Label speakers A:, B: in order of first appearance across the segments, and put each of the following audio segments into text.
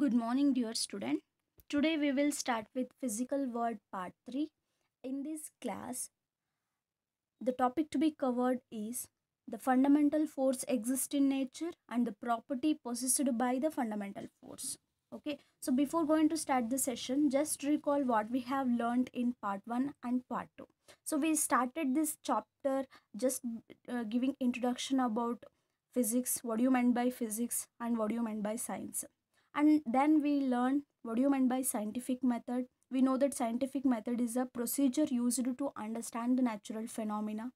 A: Good morning dear student. Today we will start with physical word part 3. In this class, the topic to be covered is the fundamental force exists in nature and the property possessed by the fundamental force. Okay, so before going to start the session, just recall what we have learned in part 1 and part 2. So we started this chapter just uh, giving introduction about physics, what do you mean by physics and what do you mean by science and then we learn what do you mean by scientific method we know that scientific method is a procedure used to understand the natural phenomena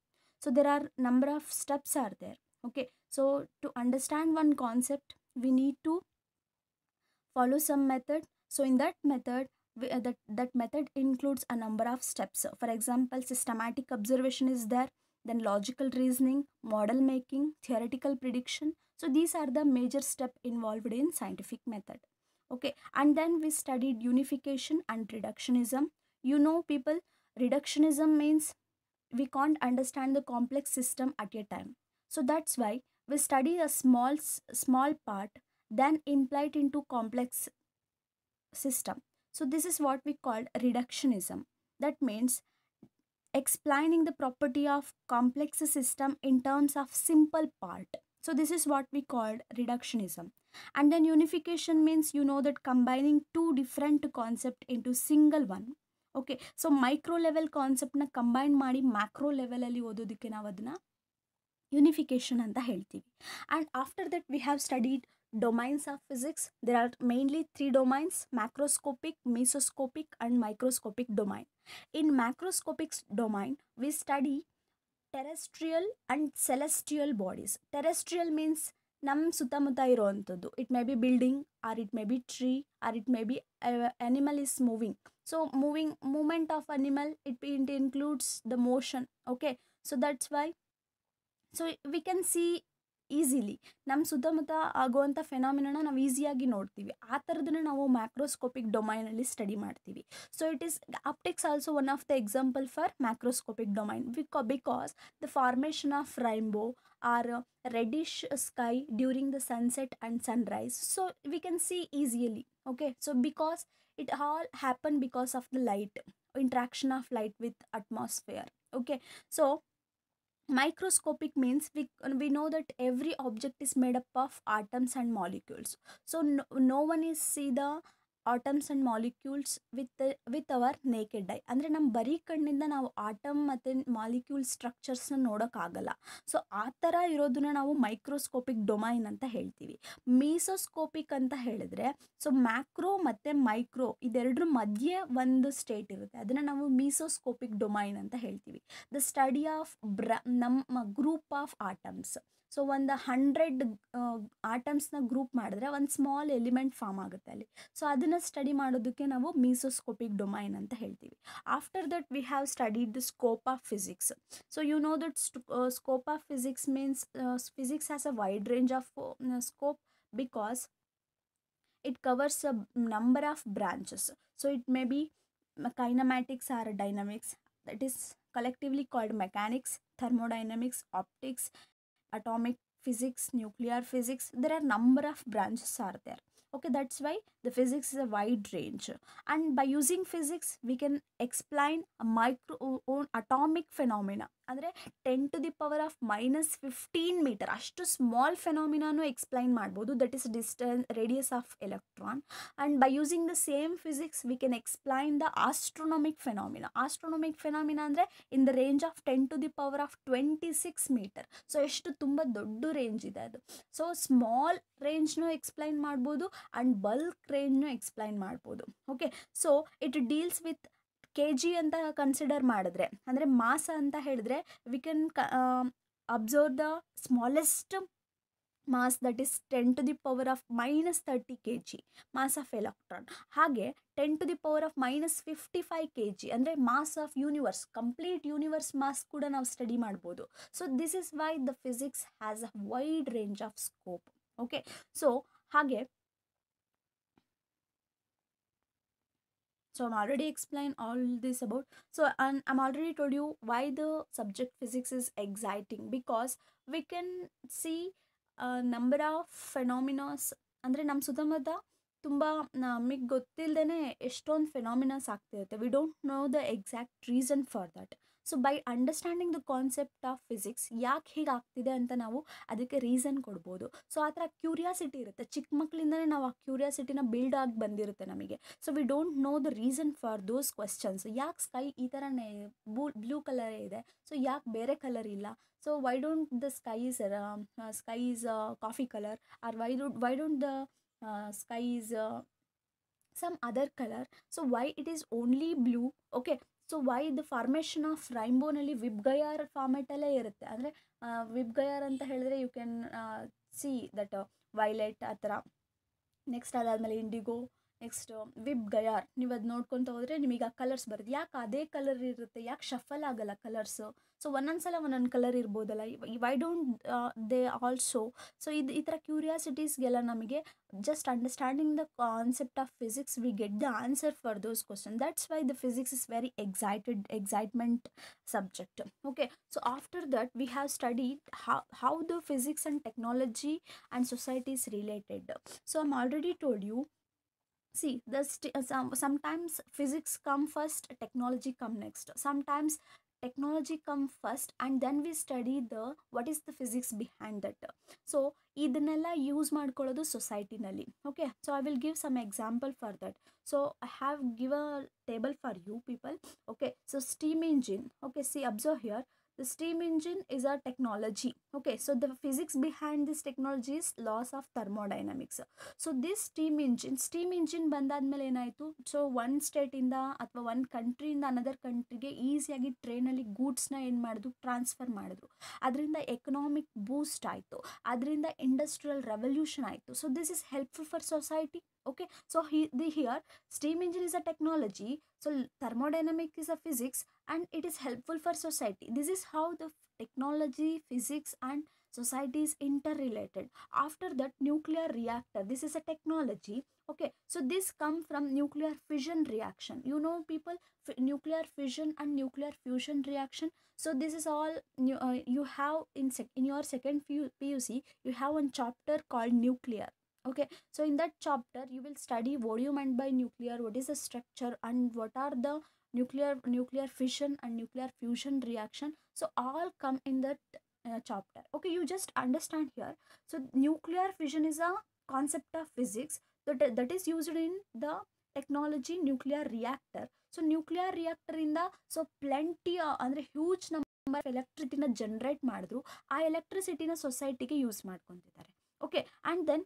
A: so there are number of steps are there okay so to understand one concept we need to follow some method so in that method we, uh, that that method includes a number of steps for example systematic observation is there then logical reasoning model making theoretical prediction so these are the major step involved in scientific method. Okay, and then we studied unification and reductionism. You know people, reductionism means we can't understand the complex system at a time. So that's why we study a small, small part then imply it into complex system. So this is what we called reductionism. That means explaining the property of complex system in terms of simple part so this is what we called reductionism. And then unification means you know that combining two different concept into single one. Okay, so micro level concept na combine maadi macro level ali odo dikena vadna unification and the healthy. And after that we have studied domains of physics. There are mainly three domains, macroscopic, mesoscopic and microscopic domain. In macroscopic domain, we study terrestrial and celestial bodies terrestrial means ನಮ್ಮ ಸುತ್ತಮುತ್ತ ಇರೋವಂಥದ್ದು it may be building or it may be tree or it may be animal is moving so moving movement of animal it it includes the motion okay so that's why so we can see easily ನಮ್ಮ ಸುತ್ತಮುತ್ತ ಆಗುವಂಥ ಫೆನಾಮಿನಾನ ನಾವು ಈಸಿಯಾಗಿ ನೋಡ್ತೀವಿ ಆ ಥರದನ್ನ ನಾವು macroscopic ಡೊಮೈನಲ್ಲಿ ಸ್ಟಡಿ ಮಾಡ್ತೀವಿ so it is optics also one of the example for macroscopic domain ಬಿಕಾ because the formation of rainbow or reddish sky during the sunset and sunrise so we can see easily okay so because it all happen because of the light interaction of light with atmosphere okay so microscopic means we, we know that every object is made up of atoms and molecules so no, no one is see the atoms and molecules with with our naked eye ಅಂದರೆ ನಮ್ಮ ಬರೀ ಕಣ್ಣಿಂದ ನಾವು atom ಮತ್ತು molecule ಸ್ಟ್ರಕ್ಚರ್ಸ್ನ ನೋಡೋಕ್ಕಾಗಲ್ಲ so ಆ ಥರ ಇರೋದನ್ನ ನಾವು ಮೈಕ್ರೋಸ್ಕೋಪಿಕ್ ಡೊಮೈನ್ ಅಂತ ಹೇಳ್ತೀವಿ ಮೀಸೋಸ್ಕೋಪಿಕ್ ಅಂತ ಹೇಳಿದ್ರೆ ಸೊ ಮ್ಯಾಕ್ರೋ ಮತ್ತು ಮೈಕ್ರೋ ಇದೆರಡರ ಮಧ್ಯೆ ಒಂದು ಸ್ಟೇಟ್ ಇರುತ್ತೆ ಅದನ್ನು ನಾವು ಮೀಸೋಸ್ಕೋಪಿಕ್ ಡೊಮೈನ್ ಅಂತ ಹೇಳ್ತೀವಿ ದ ಸ್ಟಡಿ ಆಫ್ ಬ್ರ ನಮ್ಮ ಗ್ರೂಪ್ ಆಫ್ ಆಟಮ್ಸ್ ಸೊ ಒಂದು ಹಂಡ್ರೆಡ್ ಆಟಮ್ಸ್ನ ಗ್ರೂಪ್ ಮಾಡಿದ್ರೆ ಒಂದು ಸ್ಮಾಲ್ ಎಲಿಮೆಂಟ್ ಫಾರ್ಮ್ ಆಗುತ್ತೆ ಅಲ್ಲಿ ಸೊ ಅದನ್ನು ಸ್ಟಡಿ ಮಾಡೋದಕ್ಕೆ ನಾವು ಮೀಸೋಸ್ಕೋಪಿಕ್ ಡೊಮೈನ್ ಅಂತ ಹೇಳ್ತೀವಿ after that we have studied the scope of physics so you know that scope of physics means physics has a wide range of scope because it covers a number branches so so may may be kinematics or dynamics that is collectively called mechanics thermodynamics optics atomic physics nuclear physics there are number of branches are there okay that's why the physics is a wide range and by using physics we can explain a micro atomic phenomena ಅಂದರೆ ten to the power of minus fifteen metre ಅಷ್ಟು small ಫೆನಾಮಿನಾನು explain ಮಾಡ್ಬೋದು that is distance radius of electron and by using the same physics we can explain the astronomic phenomena astronomic phenomena ಅಂದರೆ in the range of ten to the power of twenty six metre so ಎಷ್ಟು ತುಂಬ ದೊಡ್ಡ range ಇದೆ ಅದು so small ರೇಂಜ್ನೂ explain ಮಾಡ್ಬೋದು and bulk ರೇಂಜ್ನೂ explain ಮಾಡ್ಬೋದು okay so it deals with K G ಅಂತ ಕನ್ಸಿಡರ್ ಮಾಡಿದ್ರೆ ಅಂದರೆ ಮಾಸ ಅಂತ ಹೇಳಿದ್ರೆ ವಿ ಕ್ಯಾನ್ ಕ observe the smallest mass that is ten to the power of minus thirty K G mass of electron ಹಾಗೆ ten to the power of minus fifty five K G ಅಂದರೆ mass of universe complete universe mass ಕೂಡ ನಾವು study ಮಾಡ್ಬೋದು so this is why the physics has a wide range of scope okay so ಹಾಗೆ so i'm already explained all this about so and i'm already told you why the subject physics is exciting because we can see a number of phenomena ಅಂದರೆ ನಮ್ಮ ಸುತ್ತಮುತ್ತ ತುಂಬ ನಮಗೆ ಗೊತ್ತಿಲ್ಲದೇ ಎಷ್ಟೊಂದು phenomenas ಆಗ್ತಿರುತ್ತೆ we don't know the exact reason for that so by understanding the concept of physics ಯಾಕೆ ಹೀಗೆ ಆಗ್ತಿದೆ ಅಂತ ನಾವು ಅದಕ್ಕೆ ರೀಸನ್ ಕೊಡ್ಬೋದು ಸೊ ಆ ಥರ ಕ್ಯೂರಿಯಾಸಿಟಿ ಇರುತ್ತೆ ಚಿಕ್ಕ ಮಕ್ಕಳಿಂದಲೇ ನಾವು ಆ ಕ್ಯೂರಿಯಾಸಿಟಿನ ಬಿಲ್ಡ್ ಆಗಿ ಬಂದಿರುತ್ತೆ ನಮಗೆ so we don't know the reason for those questions ಯಾಕೆ ಸ್ಕೈ ಈ ಥರನೇ ಬೂ ಬ್ಲೂ ಕಲರ್ ಇದೆ ಸೊ ಯಾಕೆ ಬೇರೆ ಕಲರ್ ಇಲ್ಲ so why don't the sky is sky is coffee colour or why don't why don't the sky is some other colour so why it is only blue okay so why the formation of ರೈಂಬೋನಲ್ಲಿ VIBGYOR ಫಾರ್ಮೆಟಲ್ಲೇ ಇರುತ್ತೆ ಅಂದರೆ VIBGYOR ಅಂತ ಹೇಳಿದ್ರೆ you can see that violet ಆ ಥರ next ಅದಾದಮೇಲೆ IndiGo next ವಿಬ್ ಗಯಾರ್ ನೀವು ಅದು ನೋಡ್ಕೊತ ಹೋದರೆ ನಿಮಗೆ ಆ ಕಲರ್ಸ್ ಬರುತ್ತೆ ಯಾಕೆ ಅದೇ ಕಲರ್ ಇರುತ್ತೆ ಯಾಕೆ ಶಫಲ್ ಆಗಲ್ಲ ಕಲರ್ಸು ಸೊ ಒಂದೊಂದು ಸಲ ಒಂದೊಂದು ಕಲರ್ ಇರ್ಬೋದಲ್ಲ why don't they also so ಇದು ಈ ಥರ ಕ್ಯೂರಿಯಾಸಿಟೀಸ್ಗೆಲ್ಲ ನಮಗೆ just understanding the concept of physics we get the answer for those question that's why the physics is very excited excitement subject okay so after that we have studied how, how the physics and technology and society is related so i'm already told you see the some, sometimes physics come first technology come next sometimes technology come first and then we study the what is the physics behind that so ಇದನ್ನೆಲ್ಲ use ಮಾಡ್ಕೊಳ್ಳೋದು ಸೊಸೈಟಿನಲ್ಲಿ okay so I will give some example for that so I have give a table for you people okay so steam engine okay see observe here the steam engine is a technology okay so the physics behind this technology is of of thermodynamics so this steam engine steam engine ಬಂದಾದ್ಮೇಲೆ ಏನಾಯಿತು so one ಸ್ಟೇಟಿಂದ ಅಥವಾ ಒಂದು ಕಂಟ್ರಿಯಿಂದ another ಕಂಟ್ರಿಗೆ ಈಸಿಯಾಗಿ ಟ್ರೈನಲ್ಲಿ ಗೂಡ್ಸ್ನ ಏನು ಮಾಡಿದ್ರು transfer ಮಾಡಿದ್ರು ಅದರಿಂದ ಎಕನಾಮಿಕ್ ಬೂಸ್ಟ್ ಆಯಿತು ಅದರಿಂದ ಇಂಡಸ್ಟ್ರಿಯಲ್ ರೆವಲ್ಯೂಷನ್ ಆಯಿತು so this is helpful for society okay so he, the, here steam engine is a technology so thermodynamics is a physics and it is helpful for society this is how the technology physics and society is interrelated after that nuclear reactor this is a technology okay so this come from nuclear fission reaction you know people nuclear fission and nuclear fusion reaction so this is all uh, you have in in your second puc you have one chapter called nuclear okay so in that chapter you will study what you meant by nuclear what is the structure and what are the nuclear nuclear fission and nuclear fusion reaction so all come in that uh, chapter okay you just understand here so nuclear fission is a concept of physics that, that is used in the technology nuclear reactor so nuclear reactor in the so plenty ಅಂದ್ರೆ huge number of electricity generate madru ಆ electricity ನ society ke use ಮಾಡ್ಕೊಂತಿದ್ದಾರೆ okay and then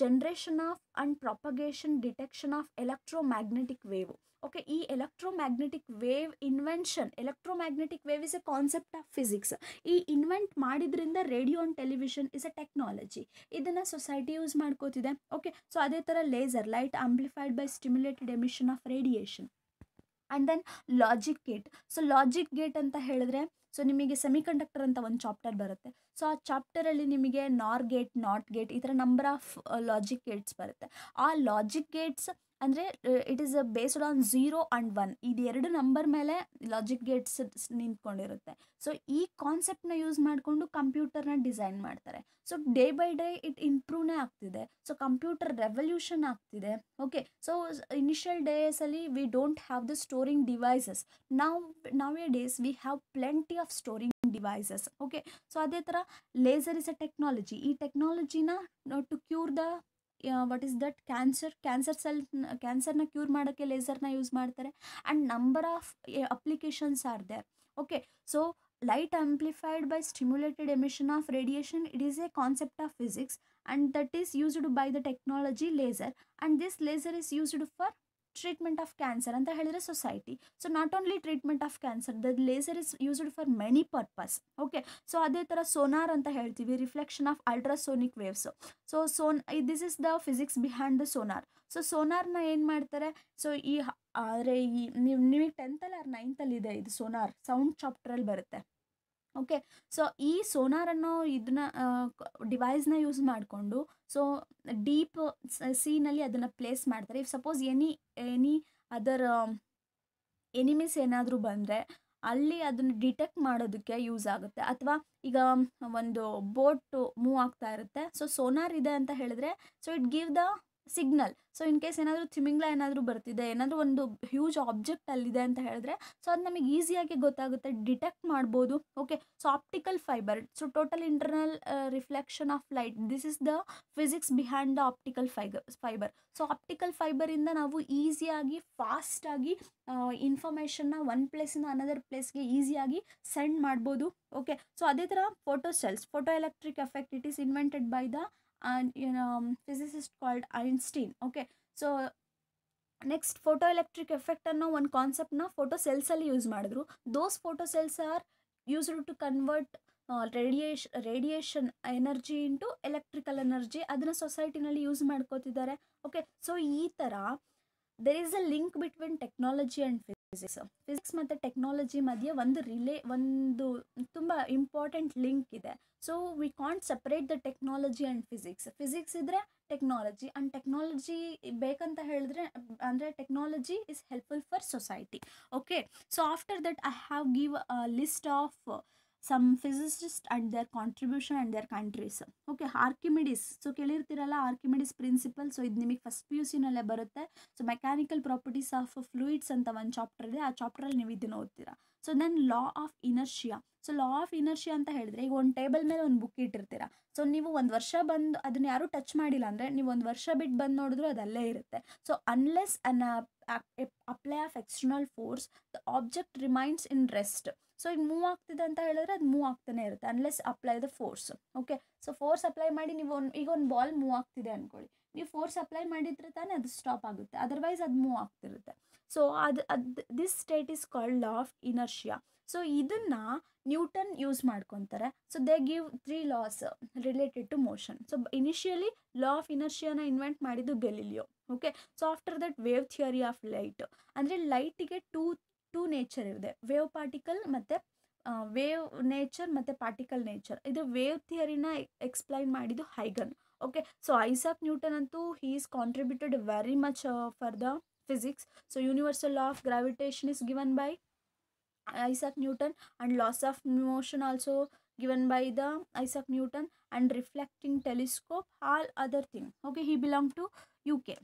A: generation of and propagation detection of electromagnetic wave okay ಈ electromagnetic wave invention electromagnetic wave is a concept of physics ಈ invent ಮಾಡಿದ್ರಿಂದ radio and television is a technology ಇದನ್ನು society use ಮಾಡ್ಕೋತಿದೆ okay so ಅದೇ ಥರ laser light amplified by stimulated emission of radiation and then logic gate so logic gate ಅಂತ ಹೇಳಿದ್ರೆ so ನಿಮಗೆ semi conductor ಅಂತ ಒಂದು ಚಾಪ್ಟರ್ ಬರುತ್ತೆ ಸೊ ಆ ಚಾಪ್ಟರಲ್ಲಿ ನಿಮಗೆ ನಾರ್ ಗೇಟ್ ನಾಟ್ ಗೇಟ್ ಈ ಥರ ನಂಬರ್ ಆಫ್ ಲಾಜಿಕ್ ಗೇಟ್ಸ್ ಬರುತ್ತೆ ಆ ಲಾಜಿಕ್ ಗೇಟ್ಸ್ ಅಂದರೆ it is based on zero and one ಇದು ಎರಡು ನಂಬರ್ ಮೇಲೆ ಲಾಜಿಕ್ ಗೇಟ್ಸ್ ನಿಂತ್ಕೊಂಡಿರುತ್ತೆ ಸೊ ಈ ಕಾನ್ಸೆಪ್ಟ್ನ ಯೂಸ್ ಮಾಡಿಕೊಂಡು ಕಂಪ್ಯೂಟರ್ನ ಡಿಸೈನ್ ಮಾಡ್ತಾರೆ so day by day it ಇಂಪ್ರೂವ್ನೇ ಆಗ್ತಿದೆ ಸೊ ಕಂಪ್ಯೂಟರ್ ರೆವಲ್ಯೂಷನ್ ಆಗ್ತಿದೆ ಓಕೆ ಸೊ ಇನಿಷಿಯಲ್ ಡೇಸಲ್ಲಿ we don't have the storing devices ನಾವು nowadays we have plenty of storing devices okay so ಅದೇ ಥರ ಲೇಸರ್ ಇಸ್ ಅ ಟೆಕ್ನಾಲಜಿ ಈ ಟೆಕ್ನಾಲಜಿನ to cure the what is that cancer. Cancer cell ಕ್ಯಾನ್ಸರ್ನ cure ಮಾಡೋಕ್ಕೆ ಲೇಸರ್ನ use ಮಾಡ್ತಾರೆ And number of eh, applications are there. Okay, so light amplified by stimulated emission of radiation it is a concept of physics and that is used by the technology laser and this laser is used for treatment of cancer ಅಂತ ಹೇಳಿದ್ರೆ society so not only treatment of cancer the laser is used for many purpose okay so ಅದೇ ಥರ sonar ಅಂತ ಹೇಳ್ತೀವಿ reflection of ultrasonic waves so ಸೋನ್ this is the physics behind the sonar so ಸೋನಾರ್ನ ಏನು ಮಾಡ್ತಾರೆ ಸೊ ಈ ಆದರೆ ಈ ನೀವು ನಿಮಗೆ ಟೆಂತಲ್ಲಿ ಆರ್ ನೈನ್ತಲ್ಲಿ ಇದೆ ಇದು ಸೋನಾರ್ ಸೌಂಡ್ ಚಾಪ್ಟ್ರಲ್ಲಿ ಬರುತ್ತೆ ಓಕೆ ಸೊ ಈ ಸೋನಾರ್ ಅನ್ನೋ ಇದನ್ನ ಡಿವೈಸ್ನ ಯೂಸ್ ಮಾಡಿಕೊಂಡು ಸೊ ಡೀಪ್ ಸೀನಲ್ಲಿ ಅದನ್ನು ಪ್ಲೇಸ್ ಮಾಡ್ತಾರೆ if suppose any any other enemies ಏನಾದರೂ ಬಂದರೆ ಅಲ್ಲಿ ಅದನ್ನು ಡಿಟೆಕ್ಟ್ ಮಾಡೋದಕ್ಕೆ ಯೂಸ್ ಆಗುತ್ತೆ ಅಥವಾ ಈಗ ಒಂದು ಬೋಟು ಮೂವ್ ಆಗ್ತಾ ಇರುತ್ತೆ ಸೊ ಸೋನಾರ್ ಇದೆ ಅಂತ ಹೇಳಿದ್ರೆ so it give the signal so in case ಏನಾದರೂ ತಿಮಿಂಗ್ಲ ಏನಾದರೂ ಬರ್ತಿದೆ ಏನಾದರೂ ಒಂದು ಹ್ಯೂಜ್ ಆಬ್ಜೆಕ್ಟ್ ಅಲ್ಲಿದೆ ಅಂತ ಹೇಳಿದ್ರೆ ಸೊ ಅದು ನಮಗೆ ಈಸಿಯಾಗಿ ಗೊತ್ತಾಗುತ್ತೆ ಡಿಟೆಕ್ಟ್ ಮಾಡ್ಬೋದು okay so optical fibre so total internal reflection of light this is the physics behind the optical fibre fibre so optical ಫೈಬರಿಂದ ನಾವು ಈಸಿಯಾಗಿ ಫಾಸ್ಟಾಗಿ ಇನ್ಫಾರ್ಮೇಶನ್ನ ಒನ್ ಪ್ಲೇಸಿಂದ ಅನದರ್ ಪ್ಲೇಸ್ಗೆ ಈಸಿಯಾಗಿ ಸೆಂಡ್ ಮಾಡ್ಬೋದು ಓಕೆ ಸೊ ಅದೇ ಥರ photo cells photo electric effect it is invented by the and you know um, physicist called Einstein okay so next photo electric effect ಅನ್ನೋ ಒಂದು ಕಾನ್ಸೆಪ್ಟ್ನ ಫೋಟೋ ಸೆಲ್ಸಲ್ಲಿ ಯೂಸ್ ಮಾಡಿದ್ರು those photo cells are used to convert ರೇಡಿಯೇಷ್ radiation energy into electrical energy ಅದನ್ನು ಸೊಸೈಟಿನಲ್ಲಿ use ಮಾಡ್ಕೋತಿದ್ದಾರೆ okay so ಈ ಥರ there is a link between technology and physics physics ಮತ್ತು ಟೆಕ್ನಾಲಜಿ ಮಧ್ಯೆ ಒಂದು ರಿಲೇ ಒಂದು ತುಂಬ ಇಂಪಾರ್ಟೆಂಟ್ ಲಿಂಕ್ ಇದೆ so we can't separate the technology and physics physics ಇದ್ದರೆ ಟೆಕ್ನಾಲಜಿ ಆ್ಯಂಡ್ ಟೆಕ್ನಾಲಜಿ ಬೇಕಂತ ಹೇಳಿದ್ರೆ ಅಂದರೆ technology is helpful for society okay so after that I have give list of some physicist and their contribution and their countries okay Archimedes so ಕೇಳಿರ್ತೀರಲ್ಲ Archimedes principle so ಇದು ನಿಮಗೆ first P U ಸಿನಲ್ಲೇ ಬರುತ್ತೆ so mechanical properties of fluids ಅಂತ ಒಂದು chapter ಇದೆ ಆ ಚಾಪ್ಟ್ರಲ್ಲಿ ನೀವು ಇದನ್ನು ಓದ್ತೀರಾ so then law of inertia so law of inertia ಅಂತ ಹೇಳಿದ್ರೆ ಈಗ ಒಂದು ಟೇಬಲ್ ಮೇಲೆ ಒಂದು ಬುಕ್ ಇಟ್ಟಿರ್ತೀರ ಸೊ ನೀವು ಒಂದು ವರ್ಷ ಬಂದು ಅದನ್ನ ಯಾರು ಟಚ್ ಮಾಡಿಲ್ಲ ಅಂದರೆ ನೀವು ಒಂದು ವರ್ಷ ಬಿಟ್ಟು ಬಂದು ನೋಡಿದ್ರು ಅದಲ್ಲೇ ಇರುತ್ತೆ so unless an apply of external force the object reminds in rest so ಈಗ ಮೂವ್ ಆಗ್ತಿದೆ ಅಂತ ಹೇಳಿದ್ರೆ ಅದು ಮೂವ್ ಆಗ್ತಾನೆ ಇರುತ್ತೆ unless apply the force okay so force apply ಮಾಡಿ ನೀವು ಒಂದು ಈಗ ಒಂದು ಬಾಲ್ ಮೂವ್ ಆಗ್ತಿದೆ ಅಂದ್ಕೊಳ್ಳಿ ನೀವು ಫೋರ್ಸ್ ಅಪ್ಲೈ ಮಾಡಿದ್ರೆ ತಾನೇ ಅದು ಸ್ಟಾಪ್ ಆಗುತ್ತೆ ಅದರ್ವೈಸ್ ಅದು ಮೂವ್ ಆಗ್ತಿರುತ್ತೆ ಸೊ ಅದು ಅದು this state is called law of inertia so ಇದನ್ನು ನ್ಯೂಟನ್ ಯೂಸ್ ಮಾಡ್ಕೊತಾರೆ so they give three laws related to motion so initially law of ಇನರ್ಷಿಯಾನ ಇನ್ವೆಂಟ್ ಮಾಡಿದ್ದು Galileo okay so after that wave theory of light ಅಂದರೆ ಲೈಟಿಗೆ two two nature ಇದೆ wave particle ಮತ್ತು wave nature ಮತ್ತು particle nature ಇದು wave ಥಿಯರಿನ explain ಮಾಡಿದ್ದು ಹೈಗನ್ ಓಕೆ ಸೊ ಐಸಾಕ್ ನ್ಯೂಟನ್ ಅಂತೂ he is contributed very much for the physics so universal law of gravitation is given by Isaac Newton and laws of motion also given by the Isaac Newton and reflecting telescope all other thing okay he belong to U K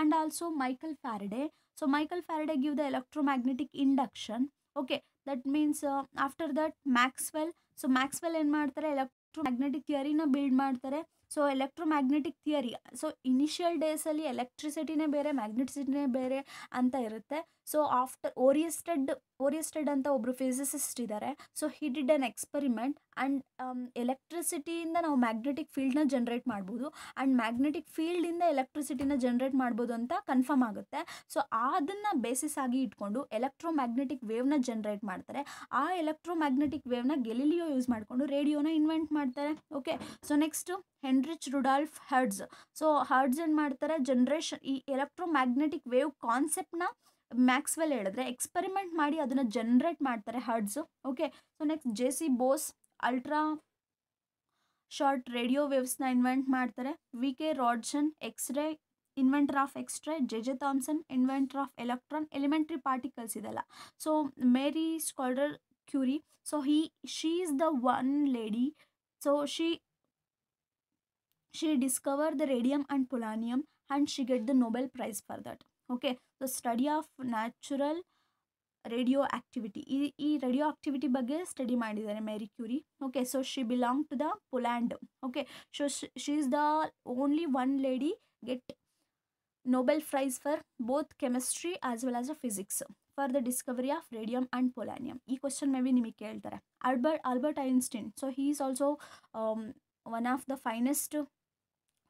A: and also Michael Faraday So Michael Faraday gave the electromagnetic induction. Okay, that means after that Maxwell. So Maxwell and Martha electromagnetic theory na build Martha. So electromagnetic theory. So initial days ali electricity ne bere magnetic ne bere anta irutte. So after Oersted Oersted ಅಂತ ಒಬ್ಬರು physicist ಇದ್ದಾರೆ so he did an experiment and ಎಲೆಕ್ಟ್ರಿಸಿಟಿಯಿಂದ ನಾವು magnetic ಫೀಲ್ಡ್ನ generate ಮಾಡ್ಬೋದು and magnetic ಫೀಲ್ಡಿಂದ ಎಲೆಕ್ಟ್ರಿಸಿಟಿನ generate ಮಾಡ್ಬೋದು ಅಂತ ಕನ್ಫರ್ಮ್ ಆಗುತ್ತೆ ಸೊ ಅದನ್ನು ಬೇಸಿಸ್ ಆಗಿ ಇಟ್ಕೊಂಡು ಎಲೆಕ್ಟ್ರೋ ಮ್ಯಾಗ್ನೆಟಿಕ್ ವೇವ್ನ ಜನ್ರೇಟ್ ಮಾಡ್ತಾರೆ ಆ ಎಲೆಕ್ಟ್ರೋ ಮ್ಯಾಗ್ನೆಟಿಕ್ ವೇವ್ನ ಗೆಲಿಲಿಯೋ ಯೂಸ್ ಮಾಡಿಕೊಂಡು ರೇಡಿಯೋನ ಇನ್ವೆಂಟ್ ಮಾಡ್ತಾರೆ okay so next Heinrich Rudolf Hertz so Hertz ಏನು ಮಾಡ್ತಾರೆ ಜನ್ರೇಷನ್ ಈ ಎಲೆಕ್ಟ್ರೋ ಮ್ಯಾಗ್ನೆಟಿಕ್ ವೇವ್ ಕಾನ್ಸೆಪ್ಟ್ನ ಮ್ಯಾಕ್ಸ್ವೆಲ್ ಹೇಳಿದ್ರೆ ಎಕ್ಸ್ಪೆರಿಮೆಂಟ್ ಮಾಡಿ ಅದನ್ನು ಜನ್ರೇಟ್ ಮಾಡ್ತಾರೆ Hertz okay so next J C Bose ultra short radio ವೇವ್ಸ್ನ ಇನ್ವೆಂಟ್ ಮಾಡ್ತಾರೆ V K Roentgen X ray inventor of X ray J J Thomson inventor of electron elementary particles ಇದೆಲ್ಲ so Marie Sklodowska Curie so he she is the one lady so she she discover the radium and polonium and she get the Nobel prize for that okay the study of natural radioactivity ee radioactivity bagge study madidare Curie. okay so she belong to the poland okay so she is the only one lady get nobel prize for both chemistry as well as a physics for the discovery of radium and polonium ee question maybe nimi keltare albert albert einstein so he is also um, one of the finest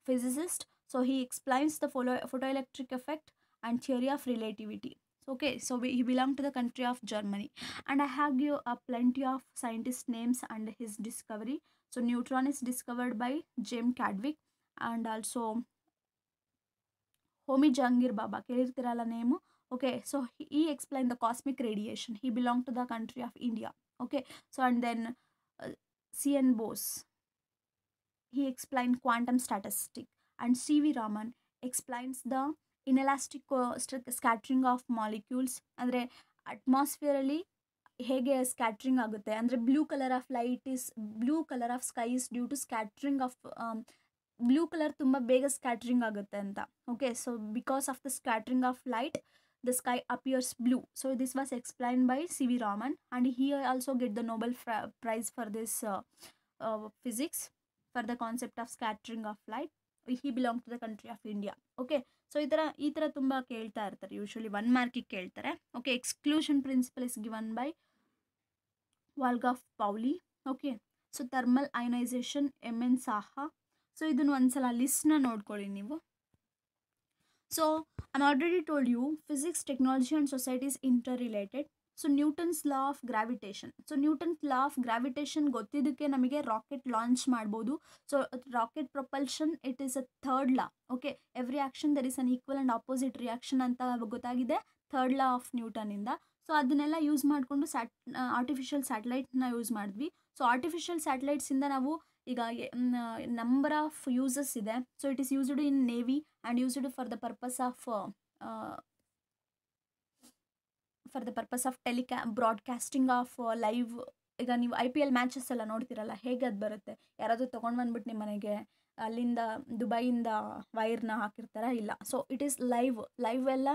A: physicist so he explains the photo photoelectric effect and theory of relativity okay so we, he belonged to the country of germany and i have you uh, a plenty of scientist names and his discovery so neutron is discovered by james chadwick and also homi jangir baba name okay so he, he explained the cosmic radiation he belonged to the country of india okay so and then uh, cn bose he explained quantum statistics and cv raman explains the inelastic scattering of molecules ಅಂದರೆ ಅಟ್ಮಾಸ್ಫಿಯರಲ್ಲಿ ಹೇಗೆ scattering ಆಗುತ್ತೆ ಅಂದರೆ blue colour of light is blue colour of sky is due to scattering of blue colour ತುಂಬ ಬೇಗ scattering ಆಗುತ್ತೆ ಅಂತ okay so because of the scattering of light the sky appears blue so this was explain by C V Raman and he also get the Nobel Nobel prize for this physics for the concept of scattering of light he belong to the country of India okay so ಈ ಥರ ಈ ಥರ ತುಂಬ ಕೇಳ್ತಾ ಇರ್ತಾರೆ usually one ಮಾರ್ಕಿಗೆ ಕೇಳ್ತಾರೆ okay exclusion principle is given by ವಾಲ್ಗಾಫ್ Pauli okay so thermal ionisation M N Saha so ಇದನ್ನು ಒಂದ್ಸಲ ಲಿಸ್ಟ್ನ ನೋಡ್ಕೊಳ್ಳಿ ನೀವು so I already told you physics technology and societies inter related so Newton's law of gravitation so Newton's law of gravitation ಗೊತ್ತಿದ್ದಕ್ಕೆ ನಮಗೆ rocket launch ಮಾಡ್ಬೋದು so rocket propulsion it is a third law okay every action there is an equal and opposite reaction ಅಂತ ಗೊತ್ತಾಗಿದೆ third law of ನ್ಯೂಟನಿಂದ so ಅದನ್ನೆಲ್ಲ use ಮಾಡಿಕೊಂಡು ಸ್ಯಾಟ್ artificial ಸ್ಯಾಟಲೈಟ್ನ ಯೂಸ್ ಮಾಡಿದ್ವಿ ಸೊ ಆರ್ಟಿಫಿಷಿಯಲ್ ಸ್ಯಾಟಲೈಟ್ಸಿಂದ ನಾವು ಈಗ ನಂಬರ್ ಆಫ್ ಯೂಸಸ್ ಇದೆ so it is used in navy and used for the purpose of for the purpose of ಟೆಲಿಕಾ ಬ್ರಾಡ್ಕಾಸ್ಟಿಂಗ್ ಆಫ್ ಲೈವ್ ಈಗ ನೀವು ಐ ಪಿ ಎಲ್ ಮ್ಯಾಚಸ್ ಎಲ್ಲ ನೋಡ್ತಿರಲ್ಲ ಹೇಗೆ ಅದು ಬರುತ್ತೆ ಯಾರಾದರೂ ತೊಗೊಂಡು ಬಂದ್ಬಿಟ್ಟು ನಿಮ್ಮ ಮನೆಗೆ ಅಲ್ಲಿಂದ ದುಬೈಯಿಂದ ವೈರ್ನ ಹಾಕಿರ್ತಾರ ಇಲ್ಲ so it is live live ಎಲ್ಲ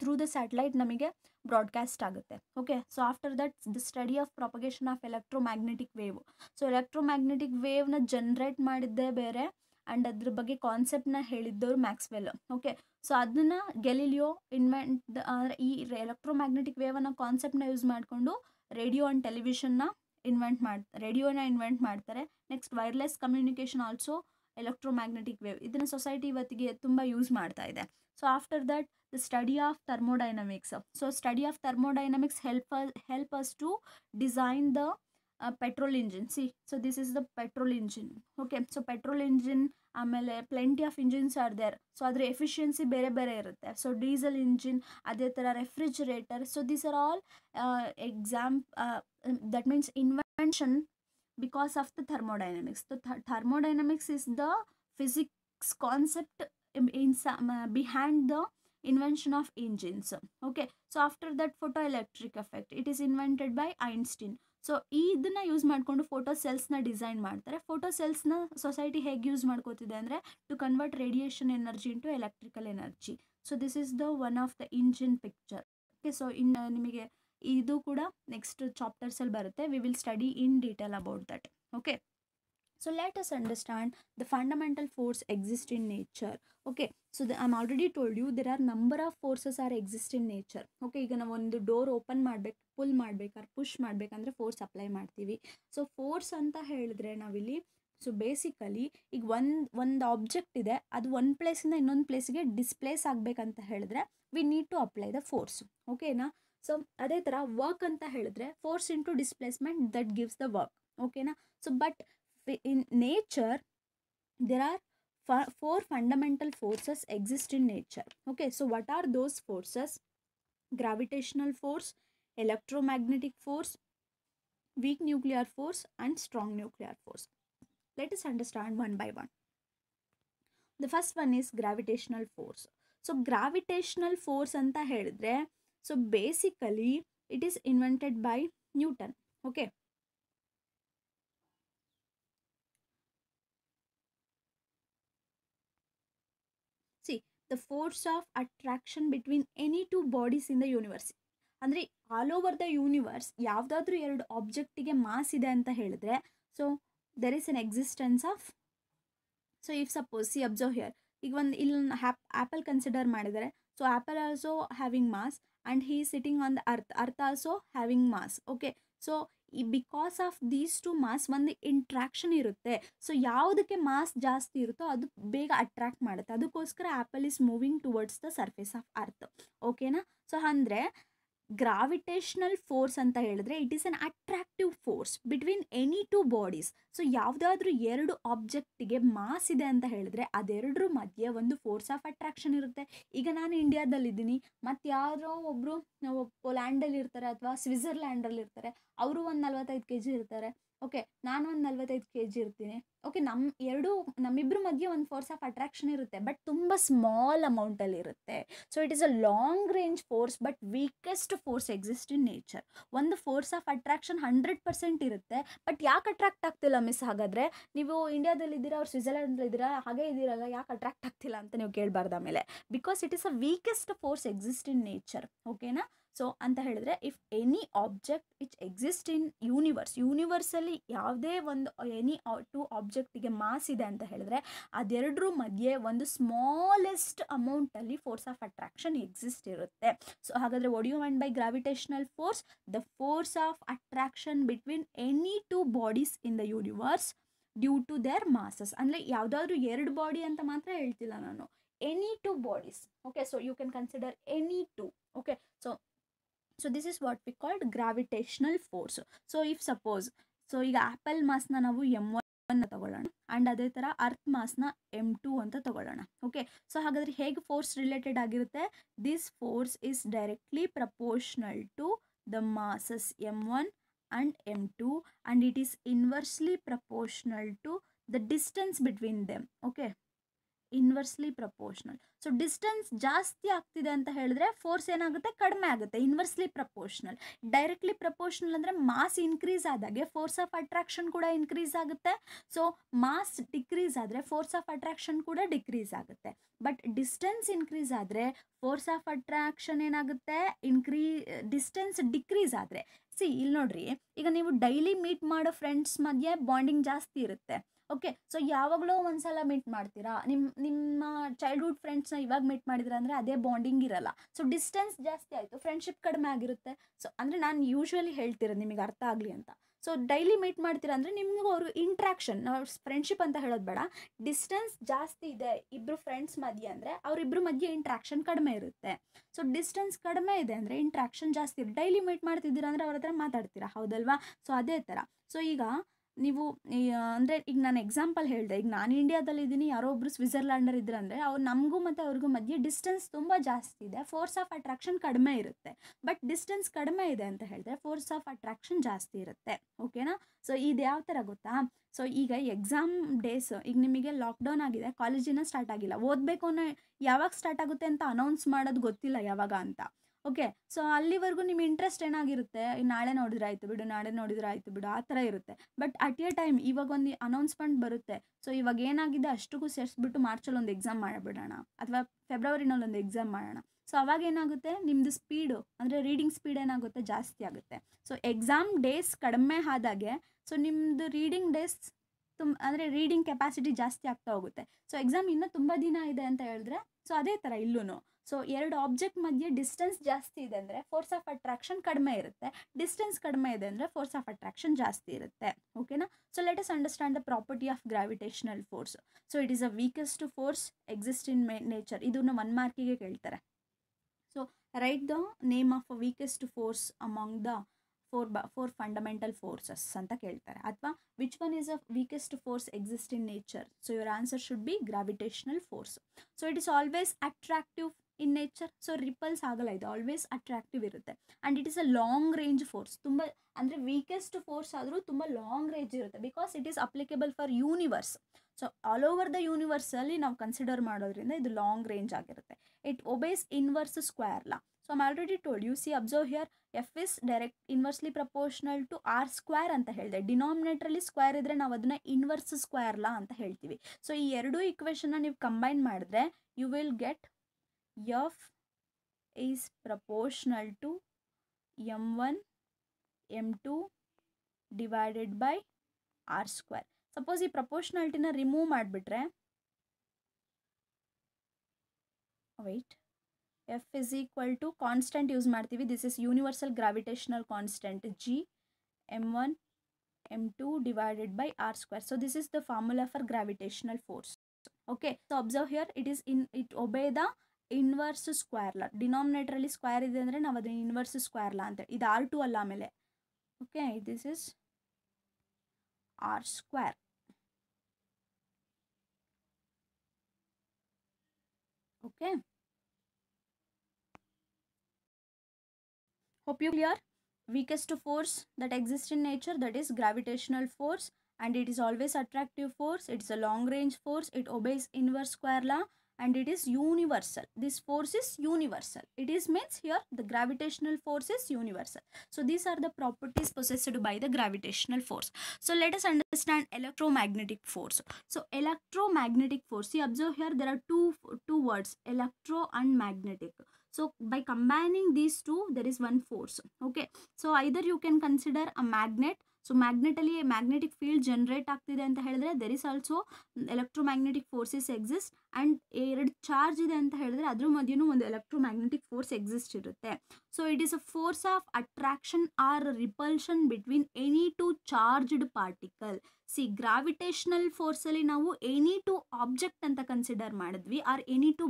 A: ಥ್ರೂ ದ ಸ್ಯಾಟಲೈಟ್ ನಮಗೆ ಬ್ರಾಡ್ಕಾಸ್ಟ್ ಆಗುತ್ತೆ okay so after that the study of propagation of electromagnetic wave so electromagnetic ವೇವ್ನ ಜನ್ರೇಟ್ ಮಾಡಿದ್ದೇ ಬೇರೆ ಆ್ಯಂಡ್ ಅದ್ರ ಬಗ್ಗೆ ಕಾನ್ಸೆಪ್ಟನ್ನ ಹೇಳಿದ್ದವರು ಮ್ಯಾಕ್ಸ್ವೆಲ್ ಓಕೆ ಸೊ ಅದನ್ನು ಗೆಲಿಲಿಯೋ ಇನ್ವೆಂಟ್ ಅಂದರೆ ಈ ಎಲೆಕ್ಟ್ರೋಮ್ಯಾಗ್ನೆಟಿಕ್ ವೇವ್ ಅನ್ನೋ ಕಾನ್ಸೆಪ್ಟನ್ನ ಯೂಸ್ ಮಾಡಿಕೊಂಡು ರೇಡಿಯೋ ಆ್ಯಂಡ್ ಟೆಲಿವಿಷನ್ನ ಇನ್ವೆಂಟ್ ಮಾಡ್ ರೇಡಿಯೋನ ಇನ್ವೆಂಟ್ ಮಾಡ್ತಾರೆ next wireless communication also electromagnetic wave ಇದನ್ನು ಸೊಸೈಟಿ ಇವತ್ತಿಗೆ ತುಂಬ ಯೂಸ್ ಮಾಡ್ತಾ ಇದೆ so after that the study of thermodynamics so study of thermodynamics help help us to design the uh, petrol engine see so this is the petrol engine okay so petrol engine amele plenty of engines are there so other efficiency bere bere irutte so diesel engine adhe refrigerator so these are all uh, exam uh, that means invention because of the thermodynamics so thermodynamics is the physics concept in, behind the invention of engines okay so after that photoelectric effect it is invented by einstein so ಈ ಇದನ್ನು use ಮಾಡಿಕೊಂಡು photo ಸೆಲ್ಸ್ನ design ಮಾಡ್ತಾರೆ photo ಸೆಲ್ಸ್ನ society ಹೇಗೆ use ಮಾಡ್ಕೋತಿದೆ ಅಂದರೆ to convert radiation energy into electrical energy so this is the one of the engine picture okay so ಇನ್ನು ನಿಮಗೆ ಇದು ಕೂಡ ನೆಕ್ಸ್ಟ್ ಚಾಪ್ಟರ್ಸಲ್ಲಿ ಬರುತ್ತೆ we will study in detail about that okay so let us understand the fundamental force exist nature okay so so the, i'm already told you there are number of forces are exist in nature okay ಈಗ ನಾವು ಒಂದು door open ಮಾಡ್ಬೇಕು pull ಮಾಡ್ಬೇಕಾದ್ರೆ push ಮಾಡ್ಬೇಕಂದ್ರೆ force apply ಮಾಡ್ತೀವಿ so force ಅಂತ ಹೇಳಿದ್ರೆ ನಾವಿಲ್ಲಿ ಸೊ ಬೇಸಿಕಲಿ ಈಗ ಒಂದು ಒಂದು ಆಬ್ಜೆಕ್ಟ್ ಇದೆ ಅದು ಒಂದು ಪ್ಲೇಸಿಂದ ಇನ್ನೊಂದು ಪ್ಲೇಸ್ಗೆ ಡಿಸ್ಪ್ಲೇಸ್ ಆಗಬೇಕಂತ ಹೇಳಿದ್ರೆ we need to apply the force ಓಕೆನಾ ಸೊ ಅದೇ ಥರ ವರ್ಕ್ ಅಂತ ಹೇಳಿದ್ರೆ force into displacement that gives the work ಓಕೆನಾ so but in nature there are four fundamental forces exist in nature okay so what are those forces gravitational force electromagnetic force weak nuclear force and strong nuclear force let us understand one by one the first one is gravitational force so gravitational force anta ಹೇಳಿದ್ರೆ so basically it is invented by newton okay the force of attraction between any two bodies in the universe ಅಂದರೆ all over the universe ಯಾವುದಾದ್ರೂ ಎರಡು ಆಬ್ಜೆಕ್ಟಿಗೆ mass ಇದೆ ಅಂತ ಹೇಳಿದ್ರೆ so there is an existence of so if suppose see observe here ಈಗ ಒಂದು ಇಲ್ಲಿ ಹ್ಯಾಪ್ ಆ್ಯಪಲ್ ಕನ್ಸಿಡರ್ ಮಾಡಿದರೆ so apple also having mass and he sitting on the earth earth also having mass okay so ಈ because of these two mass ಒಂದು interaction ಇರುತ್ತೆ so ಯಾವುದಕ್ಕೆ mass ಜಾಸ್ತಿ ಇರುತ್ತೋ ಅದು ಬೇಗ ಅಟ್ರಾಕ್ಟ್ ಮಾಡುತ್ತೆ ಅದಕ್ಕೋಸ್ಕರ apple is moving towards the surface of earth ಓಕೆನಾ ಸೊ ಅಂದರೆ ಗ್ರಾವಿಟೇಷ್ನಲ್ ಫೋರ್ಸ್ ಅಂತ ಹೇಳಿದ್ರೆ it is an attractive force between any two bodies so ಯಾವುದಾದ್ರೂ ಎರಡು ಆಬ್ಜೆಕ್ಟಿಗೆ ಮಾಸ್ ಇದೆ ಅಂತ ಹೇಳಿದ್ರೆ ಅದೆರಡರ ಮಧ್ಯೆ ಒಂದು ಫೋರ್ಸ್ ಆಫ್ ಅಟ್ರಾಕ್ಷನ್ ಇರುತ್ತೆ ಈಗ ನಾನು ಇಂಡಿಯಾದಲ್ಲಿದ್ದೀನಿ ಮತ್ತು ಯಾರೋ ಒಬ್ಬರು ಪೊಲ್ಯಾಂಡಲ್ಲಿ ಇರ್ತಾರೆ ಅಥವಾ ಸ್ವಿಟ್ಜರ್ಲ್ಯಾಂಡಲ್ಲಿ ಇರ್ತಾರೆ ಅವರು ಒಂದು ನಲ್ವತ್ತೈದು ಕೆ ಜಿ ಇರ್ತಾರೆ ಓಕೆ ನಾನು ಒಂದು ನಲ್ವತ್ತೈದು ಕೆ ಜಿ ಇರ್ತೀನಿ ಓಕೆ ನಮ್ಮ ಎರಡೂ ನಮ್ಮಿಬ್ಬರ ಮಧ್ಯೆ ಒಂದು ಫೋರ್ಸ್ ಆಫ್ ಅಟ್ರಾಕ್ಷನ್ ಇರುತ್ತೆ ಬಟ್ ತುಂಬ ಸ್ಮಾಲ್ ಅಮೌಂಟಲ್ಲಿ ಇರುತ್ತೆ so it is a long range force but weakest force exist in nature ಒಂದು force of attraction hundred percent ಇರುತ್ತೆ ಬಟ್ ಯಾಕೆ ಅಟ್ರಾಕ್ಟ್ ಆಗ್ತಿಲ್ಲ ಮಿಸ್ ಹಾಗಾದರೆ ನೀವು ಇಂಡಿಯಾದಲ್ಲಿ ಅವ್ರು ಅಲ್ಲಿ ಇದ್ದೀರಾ ಹಾಗೆ ಇದ್ದೀರಲ್ಲ ಯಾಕೆ ಅಟ್ರಾಕ್ಟ್ ಆಗ್ತಿಲ್ಲ ಅಂತ ನೀವು ಕೇಳಬಾರ್ದು ಆಮೇಲೆ because it is a weakest force exist in nature ಓಕೆನಾ ಸೊ ಅಂತ ಹೇಳಿದ್ರೆ if any object which exist in universe ಯೂನಿವರ್ಸಲ್ಲಿ ಯಾವುದೇ ಒಂದು ಎನಿ ಟು ಆಬ್ಜೆಕ್ಟಿಗೆ ಮಾಸ್ ಇದೆ ಅಂತ ಹೇಳಿದ್ರೆ ಅದೆರಡರ ಮಧ್ಯೆ ಒಂದು ಸ್ಮಾಲೆಸ್ಟ್ ಅಮೌಂಟಲ್ಲಿ ಫೋರ್ಸ್ ಆಫ್ ಅಟ್ರಾಕ್ಷನ್ ಎಕ್ಸಿಸ್ಟ್ ಇರುತ್ತೆ ಸೊ ಹಾಗಾದರೆ ಒಡಿಯೋ and by gravitational force the force of attraction between any two bodies in the universe due to their masses ಅಂದರೆ ಯಾವುದಾದ್ರೂ ಎರಡು ಬಾಡಿ ಅಂತ ಮಾತ್ರ ಹೇಳ್ತಿಲ್ಲ ನಾನು any two bodies okay so you can consider any two okay so so this is what we called gravitational force so if suppose so ಈಗ apple ಮಾಸ್ನ ನಾವು ಎಮ್ ಒನ್ ತಗೊಳ್ಳೋಣ ಆ್ಯಂಡ್ ಅದೇ ಥರ ಅರ್ತ್ ಮಾಸ್ನ ಎಮ್ ಟು ಅಂತ ತಗೊಳ್ಳೋಣ okay so ಹಾಗಾದರೆ ಹೇಗೆ ಫೋರ್ಸ್ ರಿಲೇಟೆಡ್ ಆಗಿರುತ್ತೆ this force is directly proportional to the masses M one and M two and it is inversely proportional to the distance between them okay inversely proportional so distance ಜಾಸ್ತಿ ಆಗ್ತಿದೆ ಅಂತ ಹೇಳಿದ್ರೆ force ಏನಾಗುತ್ತೆ ಕಡಿಮೆ ಆಗುತ್ತೆ inversely proportional directly proportional ಅಂದರೆ mass increase ಆದಾಗೆ force of attraction ಕೂಡ ಇನ್ಕ್ರೀಸ್ ಆಗುತ್ತೆ ಸೊ ಮಾಸ್ ಡಿಕ್ರೀಸ್ ಆದರೆ ಫೋರ್ಸ್ ಆಫ್ ಅಟ್ರಾಕ್ಷನ್ ಕೂಡ ಡಿಕ್ರೀಸ್ ಆಗುತ್ತೆ ಬಟ್ ಡಿಸ್ಟೆನ್ಸ್ ಇನ್ಕ್ರೀಸ್ ಆದರೆ ಫೋರ್ಸ್ ಆಫ್ ಅಟ್ರಾಕ್ಷನ್ ಏನಾಗುತ್ತೆ ಇನ್ಕ್ರೀ ಡಿಸ್ಟೆನ್ಸ್ ಡಿಕ್ರೀಸ್ ಆದರೆ ಸಿ ಇಲ್ಲಿ ನೋಡ್ರಿ ಈಗ ನೀವು ಡೈಲಿ ಮೀಟ್ ಮಾಡೋ ಫ್ರೆಂಡ್ಸ್ ಮಧ್ಯೆ ಬಾಂಡಿಂಗ್ ಜಾಸ್ತಿ ಇರುತ್ತೆ ಓಕೆ ಸೊ ಯಾವಾಗಲೂ ಒಂದ್ಸಲ ಮೀಟ್ ಮಾಡ್ತೀರಾ ನಿಮ್ಮ ನಿಮ್ಮ ಚೈಲ್ಡ್ಹುಡ್ ಫ್ರೆಂಡ್ಸ್ನ ಇವಾಗ ಮೀಟ್ ಮಾಡಿದ್ರೆ ಅಂದರೆ ಅದೇ ಬಾಂಡಿಂಗ್ ಇರಲ್ಲ ಸೊ ಡಿಸ್ಟೆನ್ಸ್ ಜಾಸ್ತಿ ಆಯಿತು ಫ್ರೆಂಡ್ಶಿಪ್ ಕಡಿಮೆ ಆಗಿರುತ್ತೆ ಸೊ ಅಂದರೆ ನಾನು ಯೂಶ್ವಲಿ ಹೇಳ್ತಿರೋದು ನಿಮಗೆ ಅರ್ಥ ಆಗಲಿ ಅಂತ ಸೊ ಡೈಲಿ ಮೀಟ್ ಮಾಡ್ತೀರಾ ಅಂದರೆ ನಿಮಗೂ ಅವರು ಇಂಟ್ರಾಕ್ಷನ್ ಫ್ರೆಂಡ್ಶಿಪ್ ಅಂತ ಹೇಳೋದು ಬೇಡ ಡಿಸ್ಟೆನ್ಸ್ ಜಾಸ್ತಿ ಇದೆ ಇಬ್ಬರು ಫ್ರೆಂಡ್ಸ್ ಮಧ್ಯೆ ಅಂದರೆ ಅವರಿಬ್ಬರು ಮಧ್ಯೆ ಇಂಟ್ರಾಕ್ಷನ್ ಕಡಿಮೆ ಇರುತ್ತೆ ಸೊ ಡಿಸ್ಟೆನ್ಸ್ ಕಡಿಮೆ ಇದೆ ಅಂದರೆ ಇಂಟ್ರಾಕ್ಷನ್ ಜಾಸ್ತಿ ಡೈಲಿ ಮೀಟ್ ಮಾಡ್ತಿದ್ದೀರಾ ಅಂದರೆ ಅವ್ರ ಹತ್ರ ಮಾತಾಡ್ತೀರಾ ಹೌದಲ್ವಾ ಸೊ ಅದೇ ಥರ ಸೊ ಈಗ ನೀವು ಅಂದರೆ ಈಗ ನಾನು ಎಕ್ಸಾಂಪಲ್ ಹೇಳಿದೆ ಈಗ ನಾನು ಇಂಡಿಯಾದಲ್ಲಿ ಇದ್ದೀನಿ ಯಾರೋ ಒಬ್ಬರು ಸ್ವಿಝರ್ಲ್ಯಾಂಡರ್ ಇದ್ದರು ಅಂದರೆ ಅವ್ರು ನಮಗೂ ಮತ್ತು ಅವ್ರಿಗೂ ಮಧ್ಯೆ ಡಿಸ್ಟೆನ್ಸ್ ತುಂಬ ಜಾಸ್ತಿ ಇದೆ ಫೋರ್ಸ್ ಆಫ್ ಅಟ್ರಾಕ್ಷನ್ ಕಡಿಮೆ ಇರುತ್ತೆ ಬಟ್ ಡಿಸ್ಟೆನ್ಸ್ ಕಡಿಮೆ ಇದೆ ಅಂತ ಹೇಳಿದ್ರೆ ಫೋರ್ಸ್ ಆಫ್ ಅಟ್ರಾಕ್ಷನ್ ಜಾಸ್ತಿ ಇರುತ್ತೆ ಓಕೆನಾ ಸೊ ಇದು ಯಾವ ಥರ ಗೊತ್ತಾ ಸೊ ಈಗ ಎಕ್ಸಾಮ್ ಡೇಸ್ ಈಗ ನಿಮಗೆ ಲಾಕ್ಡೌನ್ ಆಗಿದೆ ಕಾಲೇಜಿನ ಸ್ಟಾರ್ಟ್ ಆಗಿಲ್ಲ ಓದಬೇಕು ಅನ್ನೋ ಯಾವಾಗ ಸ್ಟಾರ್ಟ್ ಆಗುತ್ತೆ ಅಂತ ಅನೌನ್ಸ್ ಮಾಡೋದು ಗೊತ್ತಿಲ್ಲ ಯಾವಾಗ ಅಂತ ಓಕೆ ಸೊ ಅಲ್ಲಿವರೆಗೂ ನಿಮ್ಮ ಇಂಟ್ರೆಸ್ಟ್ ಏನಾಗಿರುತ್ತೆ ನಾಳೆ ನೋಡಿದ್ರೆ ಆಯಿತು ಬಿಡು ನಾಳೆ ನೋಡಿದ್ರೆ ಆಯ್ತು ಬಿಡು ಆ ಥರ ಇರುತ್ತೆ ಬಟ್ ಅಟ್ ಎ ಟೈಮ್ ಇವಾಗ ಒಂದು ಅನೌನ್ಸ್ಮೆಂಟ್ ಬರುತ್ತೆ ಸೊ ಇವಾಗ ಏನಾಗಿದೆ ಅಷ್ಟಕ್ಕೂ ಸೇರಿಸ್ಬಿಟ್ಟು ಮಾರ್ಚಲ್ಲಿ ಒಂದು ಎಕ್ಸಾಮ್ ಮಾಡಿಬಿಡೋಣ ಅಥವಾ ಫೆಬ್ರವರಿನಲ್ಲಿ ಒಂದು ಎಕ್ಸಾಮ್ ಮಾಡೋಣ ಸೊ ಅವಾಗ ಏನಾಗುತ್ತೆ ನಿಮ್ಮದು ಸ್ಪೀಡು ಅಂದರೆ ರೀಡಿಂಗ್ ಸ್ಪೀಡ್ ಏನಾಗುತ್ತೆ ಜಾಸ್ತಿ ಆಗುತ್ತೆ ಸೊ ಎಕ್ಸಾಮ್ ಡೇಸ್ ಕಡಿಮೆ ಆದಾಗೆ ಸೊ ನಿಮ್ಮದು ರೀಡಿಂಗ್ ಡೇಸ್ ತುಂಬ ಅಂದರೆ ರೀಡಿಂಗ್ ಕೆಪಾಸಿಟಿ ಜಾಸ್ತಿ ಆಗ್ತಾ ಹೋಗುತ್ತೆ ಸೊ ಎಕ್ಸಾಮ್ ಇನ್ನೂ ತುಂಬ ದಿನ ಇದೆ ಅಂತ ಹೇಳಿದ್ರೆ ಸೊ ಅದೇ ಥರ ಇಲ್ಲೂ ಸೊ ಎರಡು ಆಬ್ಜೆಕ್ಟ್ ಮಧ್ಯೆ ಡಿಸ್ಟೆನ್ಸ್ ಜಾಸ್ತಿ ಇದೆ ಅಂದರೆ ಫೋರ್ಸ್ ಆಫ್ ಅಟ್ರಾಕ್ಷನ್ ಕಡಿಮೆ ಇರುತ್ತೆ ಡಿಸ್ಟೆನ್ಸ್ ಕಡಿಮೆ ಇದೆ ಅಂದರೆ ಫೋರ್ಸ್ ಆಫ್ ಅಟ್ರಾಕ್ಷನ್ ಜಾಸ್ತಿ ಇರುತ್ತೆ ಓಕೆನಾ so let us understand the property of gravitational force so it is a weakest force exist in may nature ಇದನ್ನು ಒನ್ ಮಾರ್ಕಿಗೆ ಕೇಳ್ತಾರೆ so write the name of a weakest force among the four ಬ four fundamental forces ಅಂತ ಕೇಳ್ತಾರೆ ಅಥವಾ which one is a weakest force exist in nature so your answer should be gravitational force so it is always attractive in nature so repels ಆಗಲ್ಲ ಇದು always attractive ಇರುತ್ತೆ and it is a long range force ತುಂಬ ಅಂದರೆ weakest force ಆದರೂ ತುಂಬ long range ಇರುತ್ತೆ because it is applicable for universe so all over the ಯೂನಿವರ್ಸಲ್ಲಿ ನಾವು ಕನ್ಸಿಡರ್ ಮಾಡೋದ್ರಿಂದ ಇದು ಲಾಂಗ್ ರೇಂಜ್ ಆಗಿರುತ್ತೆ it obeys inverse square law so I'm already told you see observe here F is direct inversely proportional to R square ಅಂತ ಹೇಳಿದೆ ಡಿನಾಮಿನೇಟ್ರಲ್ಲಿ square ಇದ್ದರೆ ನಾವು ಅದನ್ನ ಇನ್ವರ್ಸ್ ಸ್ಕ್ವೇರ್ ಲಾ ಅಂತ ಹೇಳ್ತೀವಿ ಸೊ ಈ ಎರಡೂ ಇಕ್ವೇಷನ್ನ ನೀವು ಕಂಬೈನ್ ಮಾಡಿದ್ರೆ you will get F is proportional to m1 m2 divided by R square suppose ಈ ಪ್ರಪೋರ್ಷನಾಲಿಟಿನ ರಿಮೂವ್ ಮಾಡಿಬಿಟ್ರೆ wait F is equal to constant use ಮಾಡ್ತೀವಿ this is universal gravitational constant G M one M two divided by R square so this is the formula for gravitational force okay so observe here it is in it obey the inverse square law ಡಿನಾಮಿನೇಟ್ರಲ್ಲಿ square ಇದೆ ಅಂದರೆ ನಾವು ಅದನ್ನು inverse square ಲಾ ಅಂತೇಳಿ ಇದು R two ಅಲ್ಲ ಆಮೇಲೆ okay this is R square okay hope you clear weakest force that exists in nature that is gravitational force and it is always attractive force it's a long range force it obeys inverse square law and it is universal this force is universal it is means here the gravitational force is universal so these are the properties possessed by the gravitational force so let us understand electromagnetic force so electromagnetic force see observe here there are two two words electro and magnetic so by combining these two there is one force okay so either you can consider a magnet so ಮ್ಯಾಗ್ನೆಟಲ್ಲಿ magnetic field generate ಆಗ್ತಿದೆ ಅಂತ ಹೇಳಿದ್ರೆ there is also electromagnetic forces exist and ಎರಡು charge ಇದೆ ಅಂತ ಹೇಳಿದ್ರೆ ಅದ್ರ ಮಧ್ಯೂ ಒಂದು ಎಲೆಕ್ಟ್ರೋಮ್ಯಾಗ್ನೆಟಿಕ್ ಫೋರ್ಸ್ ಎಕ್ಸಿಸ್ಟ್ ಇರುತ್ತೆ so it is a force of attraction or repulsion between any two charged particle see gravitational ಫೋರ್ಸಲ್ಲಿ ನಾವು ಎನಿ ಟು ಆಬ್ಜೆಕ್ಟ್ ಅಂತ ಕನ್ಸಿಡರ್ ಮಾಡಿದ್ವಿ ಆರ್ ಎನಿ ಟು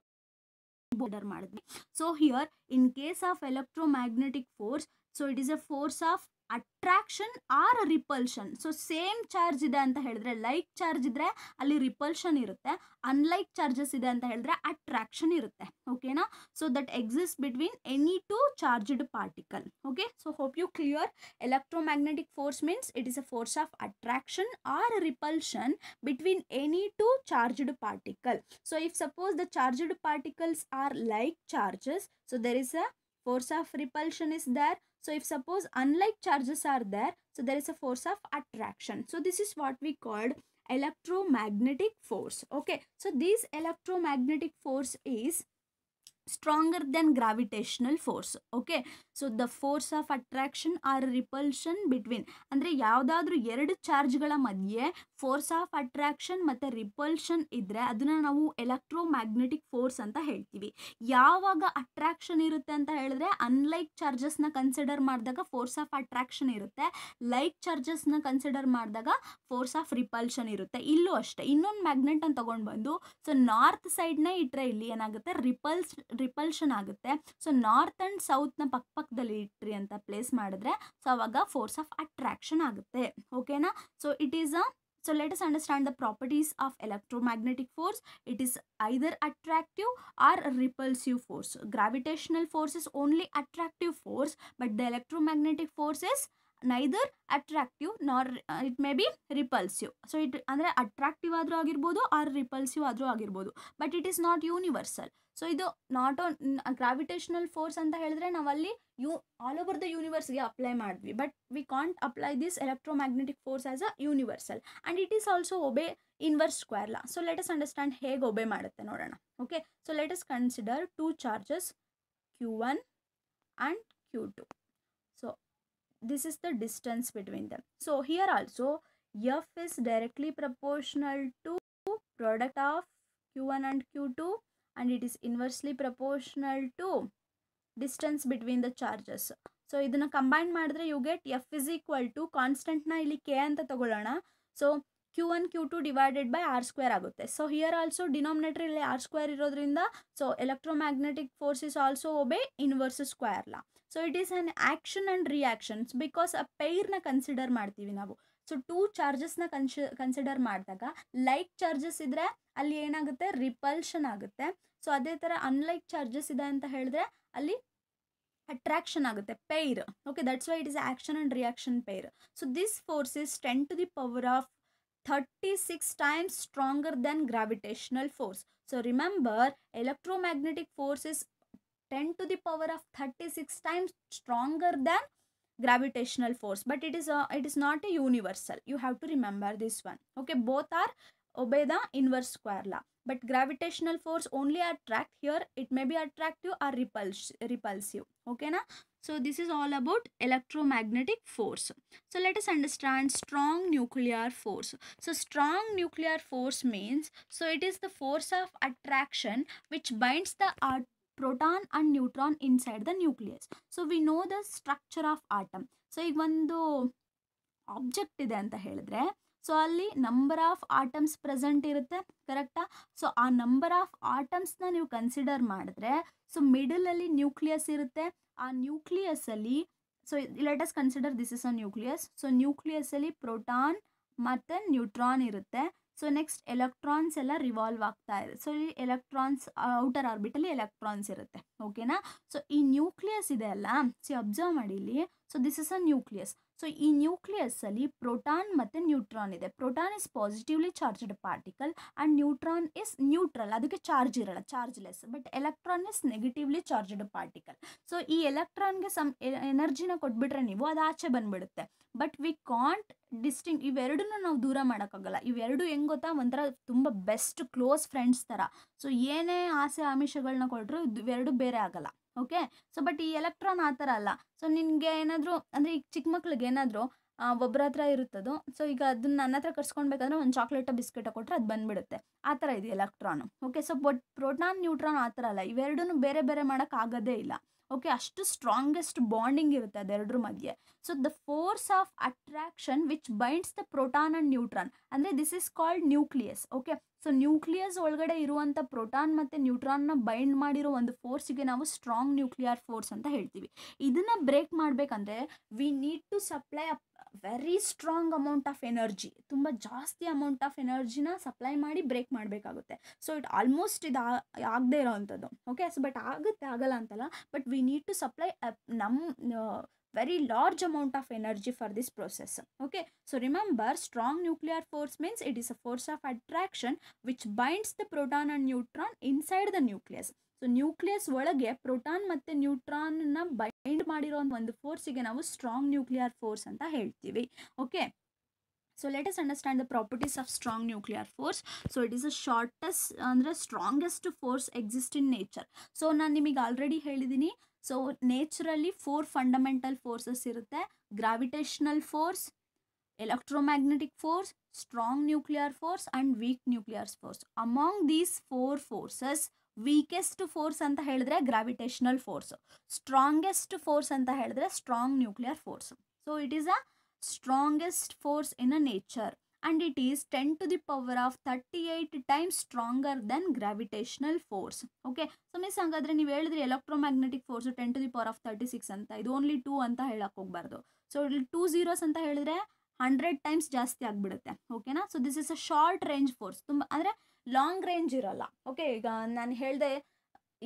A: ಬೋರ್ಡರ್ ಮಾಡಿದ್ವಿ so here in case of electromagnetic force so it is a force of attraction or repulsion so same charge ಇದೆ ಅಂತ ಹೇಳಿದ್ರೆ like charge ಇದ್ರೆ ಅಲ್ಲಿ ರಿಪಲ್ಷನ್ ಇರುತ್ತೆ ಅನ್ಲೈಕ್ ಚಾರ್ಜಸ್ ಇದೆ ಅಂತ ಹೇಳಿದ್ರೆ ಅಟ್ರಾಕ್ಷನ್ ಇರುತ್ತೆ ಓಕೆನಾ so that exist between any two charged particle okay so hope you clear electromagnetic force means it is a force of attraction or repulsion between any two charged particle so if suppose the charged particles are like charges so there is a force of repulsion is there. So if suppose unlike charges are there, so there is a force of attraction. So this is what we called electromagnetic force. Okay, so this electromagnetic force is stronger than gravitational force. Okay, so the force of attraction or repulsion between ಅಂದರೆ ಯಾವುದಾದ್ರೂ ಎರಡು ಚಾರ್ಜ್ಗಳ ಮಧ್ಯೆ force of attraction ಮತ್ತು repulsion ಇದ್ದರೆ ಅದನ್ನು ನಾವು electro magnetic force ಅಂತ ಹೇಳ್ತೀವಿ ಯಾವಾಗ ಅಟ್ರಾಕ್ಷನ್ ಇರುತ್ತೆ ಅಂತ ಹೇಳಿದ್ರೆ ಅನ್ಲೈಕ್ ಚಾರ್ಜಸ್ನ ಕನ್ಸಿಡರ್ ಮಾಡಿದಾಗ ಫೋರ್ಸ್ ಆಫ್ ಅಟ್ರಾಕ್ಷನ್ ಇರುತ್ತೆ ಲೈಕ್ ಚಾರ್ಜಸ್ನ ಕನ್ಸಿಡರ್ ಮಾಡಿದಾಗ ಫೋರ್ಸ್ ಆಫ್ ರಿಪಲ್ಷನ್ ಇರುತ್ತೆ ಇಲ್ಲೂ ಅಷ್ಟೆ ಇನ್ನೊಂದು ಮ್ಯಾಗ್ನೆಟ್ ಅಂತ ತೊಗೊಂಡು ಬಂದು ಸೊ ನಾರ್ತ್ ಸೈಡ್ನೇ ಇಟ್ಟರೆ ಇಲ್ಲಿ ಏನಾಗುತ್ತೆ ರಿಪಲ್ಸ್ ರಿಪಲ್ಷನ್ ಆಗುತ್ತೆ ಸೊ ನಾರ್ತ್ ಆ್ಯಂಡ್ ಸೌತ್ನ ಪಕ್ಕ ಪಕ್ಕದಲ್ಲಿ ಇಟ್ರಿ ಅಂತ ಪ್ಲೇಸ್ ಮಾಡಿದ್ರೆ ಸೊ ಅವಾಗ ಫೋರ್ಸ್ ಆಫ್ ಅಟ್ರಾಕ್ಷನ್ ಆಗುತ್ತೆ ಓಕೆನಾ so it is a so let's understand the properties of electromagnetic force it is either attractive or repulsive force gravitational force is only attractive force but the electromagnetic force is neither attractive nor it may be repulsive so it ಅಂದರೆ attractive ಆದರೂ ಆಗಿರ್ಬೋದು or repulsive ಆದರೂ ಆಗಿರ್ಬೋದು but it is not universal so ಇದು not own gravitational force ಅಂತ ಹೇಳಿದ್ರೆ ನಾವಲ್ಲಿ you all over the ಯೂನಿವರ್ಸ್ಗೆ apply ಮಾಡಿದ್ವಿ but we can't apply this electromagnetic force as a universal and it is also obey inverse square law so let's understand ಹೇಗೆ obey ಮಾಡುತ್ತೆ ನೋಡೋಣ okay so let's consider two charges Q one and Q two this is the distance between them so here also f is directly proportional to product of q1 and q2 and it is inversely proportional to distance between the charges So, ಇದನ್ನು combine ಮಾಡಿದ್ರೆ you get F is equal to ಕಾನ್ಸ್ಟೆಂಟ್ನ ಇಲ್ಲಿ K ಅಂತ anta so Q one Q two divided by R square ಆಗುತ್ತೆ so here also denominator ಇಲ್ಲಿ R square ಇರೋದ್ರಿಂದ so electromagnetic is also also obey inverse law so it is an action and reactions because ಆ ಪೈರ್ನ consider ಮಾಡ್ತೀವಿ ನಾವು so two ಚಾರ್ಜಸ್ನ ಕನ್ಸಿ consider ಮಾಡಿದಾಗ ಲೈಕ್ ಚಾರ್ಜಸ್ ಇದ್ದರೆ ಅಲ್ಲಿ ಏನಾಗುತ್ತೆ ರಿಪಲ್ಷನ್ ಆಗುತ್ತೆ ಸೊ ಅದೇ ಥರ ಅನ್ಲೈಕ್ ಚಾರ್ಜಸ್ ಇದೆ ಅಂತ ಹೇಳಿದ್ರೆ ಅಲ್ಲಿ ಅಟ್ರಾಕ್ಷನ್ ಆಗುತ್ತೆ pair okay that's why it is action and reaction pair so this force is ten to the power of thirty six times stronger than gravitational force so remember electromagnetic force 10 to the power of 36 times stronger than gravitational force but it is a, it is not a universal you have to remember this one okay both are obey the inverse square law but gravitational force only attract here it may be attractive or repulse, repulsive okay na so this is all about electromagnetic force so let us understand strong nuclear force so strong nuclear force means so it is the force of attraction which binds the proton and neutron inside the nucleus so we know the structure of atom so ಈಗ ಒಂದು object ಇದೆ ಅಂತ ಹೇಳಿದ್ರೆ so ಅಲ್ಲಿ number of atoms present ಇರುತ್ತೆ ಕರೆಕ್ಟಾ so ಆ number of ಆಟಮ್ಸ್ನ ನೀವು ಕನ್ಸಿಡರ್ ಮಾಡಿದ್ರೆ ಸೊ ಮಿಡಲಲ್ಲಿ ನ್ಯೂಕ್ಲಿಯಸ್ ಇರುತ್ತೆ ಆ ನ್ಯೂಕ್ಲಿಯಸ್ಸಲ್ಲಿ so let's consider this is a nucleus so ನ್ಯೂಕ್ಲಿಯಸಲ್ಲಿ ಪ್ರೋಟಾನ್ ಮತ್ತು ನ್ಯೂಟ್ರಾನ್ ಇರುತ್ತೆ ಸೊ ನೆಕ್ಸ್ಟ್ ಎಲೆಕ್ಟ್ರಾನ್ಸ್ ಎಲ್ಲ ರಿವಾಲ್ವ್ ಆಗ್ತಾ ಇದೆ ಸೊ ಇಲ್ಲಿ ಎಲೆಕ್ಟ್ರಾನ್ಸ್ ಔಟರ್ ಆರ್ಬಿಟಲ್ಲಿ ಎಲೆಕ್ಟ್ರಾನ್ಸ್ ಇರುತ್ತೆ ಓಕೆನಾ ಸೊ ಈ ನ್ಯೂಕ್ಲಿಯಸ್ ಇದೆ ಅಲ್ಲ ಸಿ ಅಬ್ಸರ್ವ್ ಮಾಡಿ ಇಲ್ಲಿ so this is a nucleus so ಈ ನ್ಯೂಕ್ಲಿಯಸ್ಸಲ್ಲಿ ಪ್ರೋಟಾನ್ ಮತ್ತು ನ್ಯೂಟ್ರಾನ್ ಇದೆ proton is positively charged particle and neutron is neutral ಅದಕ್ಕೆ ಚಾರ್ಜ್ ಇರಲ್ಲ chargeless but electron is negatively charged particle so ಈ ಎಲೆಕ್ಟ್ರಾನ್ಗೆ ಸಮ್ ಎನರ್ಜಿನ ಕೊಟ್ಬಿಟ್ರೆ ನೀವು ಅದು ಆಚೆ ಬಂದ್ಬಿಡುತ್ತೆ ಬಟ್ ವಿ ಕಾಂಟ್ ಡಿಸ್ಟಿಂಗ್ ಇವೆರಡನ್ನೂ ನಾವು ದೂರ ಮಾಡೋಕ್ಕಾಗಲ್ಲ ಇವೆರಡು ಹೆಂಗೆ ಗೊತ್ತಾ ಒಂಥರ ತುಂಬ ಬೆಸ್ಟ್ ಕ್ಲೋಸ್ ಫ್ರೆಂಡ್ಸ್ ಥರ ಸೊ ಏನೇ ಆಸೆ ಆಮಿಷಗಳನ್ನ ಕೊಟ್ಟರು ಇವೆರಡು ಬೇರೆ ಆಗಲ್ಲ ಓಕೆ ಸೊ ಬಟ್ ಈ ಎಲೆಕ್ಟ್ರಾನ್ ಆ ಥರ ಅಲ್ಲ ಸೊ ನಿನಗೆ ಏನಾದರೂ ಅಂದರೆ ಈಗ ಚಿಕ್ಕ ಮಕ್ಳಿಗೆ ಏನಾದರೂ ಒಬ್ಬರ ಹತ್ರ ಇರುತ್ತದು ಸೊ ಈಗ ಅದನ್ನ ನನ್ನ ಹತ್ರ ಕರ್ಸ್ಕೊಳ್ಬೇಕಂದ್ರೆ ಒಂದು ಚಾಕ್ಲೇಟ ಬಿಸ್ಕೆಟ ಕೊಟ್ಟರೆ ಅದು ಬಂದುಬಿಡುತ್ತೆ ಆ ಥರ ಇದೆ electron okay so but proton neutron ಆ ಥರ ಅಲ್ಲ ಇವೆರಡೂ ಬೇರೆ ಬೇರೆ ಮಾಡೋಕ್ಕಾಗೋದೇ ಇಲ್ಲ ಓಕೆ ಅಷ್ಟು ಸ್ಟ್ರಾಂಗೆಸ್ಟ್ ಬಾಂಡಿಂಗ್ ಇರುತ್ತೆ ಅದೆರಡರ ಮಧ್ಯೆ so the force of attraction which binds the proton and neutron ಅಂದರೆ this is called nucleus okay so nucleus ಒಳಗಡೆ ಇರುವಂಥ ಪ್ರೋಟಾನ್ ಮತ್ತು ನ್ಯೂಟ್ರಾನ್ನ ಬೈಂಡ್ ಮಾಡಿರೋ ಒಂದು ಫೋರ್ಸಿಗೆ ನಾವು ಸ್ಟ್ರಾಂಗ್ ನ್ಯೂಕ್ಲಿಯರ್ ಫೋರ್ಸ್ ಅಂತ ಹೇಳ್ತೀವಿ ಇದನ್ನು ಬ್ರೇಕ್ ಮಾಡಬೇಕಂದ್ರೆ we need to supply a very strong amount of energy ತುಂಬ ಜಾಸ್ತಿ ಅಮೌಂಟ್ ಆಫ್ ಎನರ್ಜಿನ ಸಪ್ಲೈ ಮಾಡಿ ಬ್ರೇಕ್ ಮಾಡಬೇಕಾಗುತ್ತೆ ಸೊ ಇಟ್ ಆಲ್ಮೋಸ್ಟ್ ಇದು ಆಗದೆ ಇರೋವಂಥದ್ದು ಓಕೆ ಸೊ ಬಟ್ ಆಗುತ್ತೆ ಆಗಲ್ಲ ಅಂತಲ್ಲ but we need to supply ನಮ್ಮ very large amount of energy for this process okay so remember strong nuclear force means it is a force of attraction which binds the proton and neutron inside the nucleus so nucleus olage proton matte neutron na bind madiro on one force ige namu strong nuclear force anta heltivi okay so let us understand the properties of strong nuclear force so it is a shortest and the strongest force exist in nature so nan nimige already helidini so ನೇಚರಲ್ಲಿ four fundamental forces ಇರುತ್ತೆ gravitational force electromagnetic force strong nuclear force and weak nuclear force among these four forces weakest force ಅಂತ ಹೇಳಿದ್ರೆ gravitational force strongest force ಅಂತ ಹೇಳಿದ್ರೆ strong nuclear force so it is a strongest force in a nature and it is ten to the power of thirty eight times stronger than gravitational force okay so miss ಹಾಗಾದರೆ ನೀವು ಹೇಳಿದ್ರೆ electromagnetic force ten to the power of thirty six ಅಂತ ಇದು only two ಅಂತ ಹೇಳಕ್ಕೆ ಹೋಗ್ಬಾರ್ದು so ಇಲ್ಲಿ two zeros ಅಂತ ಹೇಳಿದ್ರೆ ಹಂಡ್ರೆಡ್ ಟೈಮ್ಸ್ ಜಾಸ್ತಿ ಆಗಿಬಿಡುತ್ತೆ ಓಕೆನಾ so this is a short range force ತುಂಬ ಅಂದರೆ ಲಾಂಗ್ ರೇಂಜ್ ಇರೋಲ್ಲ ಓಕೆ ಈಗ ನಾನು ಹೇಳಿದೆ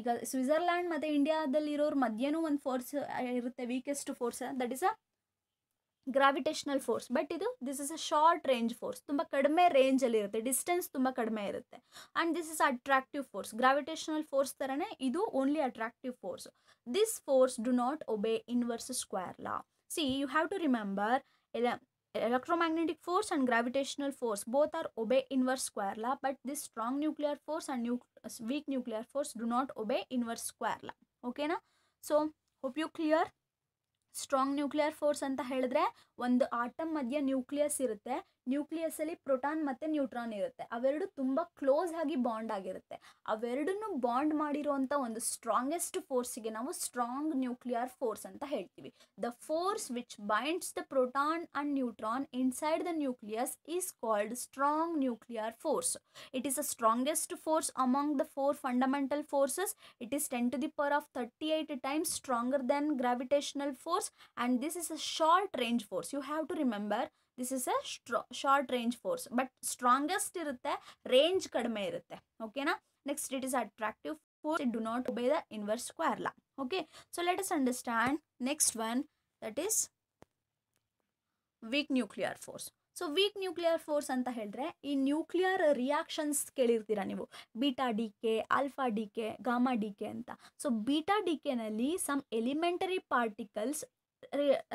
A: ಈಗ ಸ್ವಿಝರ್ಲ್ಯಾಂಡ್ ಮತ್ತು ಇಂಡಿಯಾದಲ್ಲಿ ಇರೋರ ಒಂದು ಫೋರ್ಸ್ ಇರುತ್ತೆ weakest force that is a Gravitational force but ಇದು this is a short range force ತುಂಬ ಕಡಿಮೆ ರೇಂಜಲ್ಲಿ ಇರುತ್ತೆ ಡಿಸ್ಟೆನ್ಸ್ ತುಂಬ ಕಡಿಮೆ ಇರುತ್ತೆ and this is attractive force force force ಥರನೇ ಇದು only attractive force this force do not obey inverse square law see you have to remember ಎಲ್ಲ electromagnetic force and gravitational force both are obey inverse square law but this strong nuclear force and weak nuclear force do not obey inverse square law okay na so hope you clear strong nuclear force ಅಂತ ಹೇಳಿದ್ರೆ ಒಂದು atom ಮಧ್ಯ nucleus ಇರುತ್ತೆ ನ್ಯೂಕ್ಲಿಯಸಲ್ಲಿ ಪ್ರೊಟಾನ್ ಮತ್ತು neutron ಇರುತ್ತೆ ಅವೆರಡು ತುಂಬ close ಆಗಿ ಬಾಂಡ್ ಆಗಿರುತ್ತೆ ಅವೆರಡನ್ನು ಬಾಂಡ್ ಮಾಡಿರುವಂಥ ಒಂದು ಸ್ಟ್ರಾಂಗೆಸ್ಟ್ ಫೋರ್ಸಿಗೆ ನಾವು ಸ್ಟ್ರಾಂಗ್ ನ್ಯೂಕ್ಲಿಯರ್ ಫೋರ್ಸ್ ಅಂತ ಹೇಳ್ತೀವಿ the force which binds the proton and neutron inside the nucleus is called strong nuclear force it is a strongest force among the four fundamental forces it is ten to the power of thirty eight times stronger than gravitational force and this is a short range force force you have to remember this is a short range force but strongest ಇರುತ್ತೆ range ಕಡಿಮೆ ಇರುತ್ತೆ ಓಕೆನಾ next it is attractive force do not obey the inverse square law okay so let us understand next one that is weak nuclear force so weak nuclear force ಅಂತ ಹೇಳಿದ್ರೆ ಈ nuclear reactions ಕೇಳಿರ್ತೀರಾ ನೀವು beta decay alpha decay gamma decay ಅಂತ so beta ಡಿ ಕೆನಲ್ಲಿ some elementary particles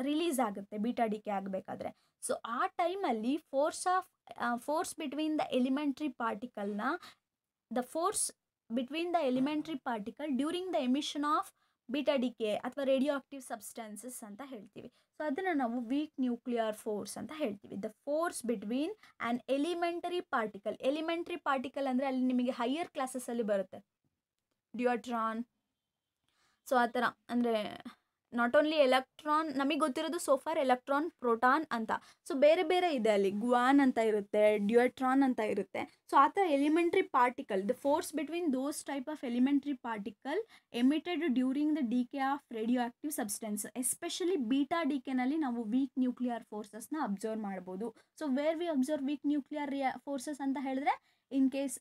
A: release ಆಗುತ್ತೆ beta decay ಆಗಬೇಕಾದ್ರೆ ಸೊ ಆ ಟೈಮಲ್ಲಿ force of force between the elementary ಪಾರ್ಟಿಕಲ್ನ the force between the elementary particle during the emission of beta ಕೆ ಅಥವಾ ರೇಡಿಯೋ ಆಕ್ಟಿವ್ ಸಬ್ಸ್ಟೆನ್ಸಸ್ ಅಂತ ಹೇಳ್ತೀವಿ ಸೊ ಅದನ್ನು ನಾವು ವೀಕ್ ನ್ಯೂಕ್ಲಿಯರ್ ಫೋರ್ಸ್ ಅಂತ ಹೇಳ್ತೀವಿ the force between and elementary particle elementary particle ಅಂದರೆ ಅಲ್ಲಿ ನಿಮಗೆ ಹೈಯರ್ ಅಲ್ಲಿ ಬರುತ್ತೆ ಡಿಯೋಟ್ರಾನ್ ಸೊ ಆ ಥರ ಅಂದರೆ ನಾಟ್ ಓನ್ಲಿ ಎಲೆಕ್ಟ್ರಾನ್ ನಮಗೆ ಗೊತ್ತಿರೋದು ಸೋಫಾರ್ ಎಲೆಕ್ಟ್ರಾನ್ ಪ್ರೋಟಾನ್ ಅಂತ ಸೊ ಬೇರೆ ಬೇರೆ ಇದೆ ಅಲ್ಲಿ ಗುವಾನ್ ಅಂತ ಇರುತ್ತೆ ಡ್ಯುಯಟ್ರಾನ್ ಅಂತ ಇರುತ್ತೆ ಸೊ ಆ ಥರ elementary particle the force between those type of elementary particle emitted during the decay of radioactive substance especially beta ಡಿ ಕೆನಲ್ಲಿ ನಾವು ವೀಕ್ ನ್ಯೂಕ್ಲಿಯರ್ ಫೋರ್ಸಸ್ನ ಅಬ್ಸರ್ವ್ ಮಾಡ್ಬೋದು so where we observe weak nuclear ರಿಯ forces ಅಂತ ಹೇಳಿದ್ರೆ in case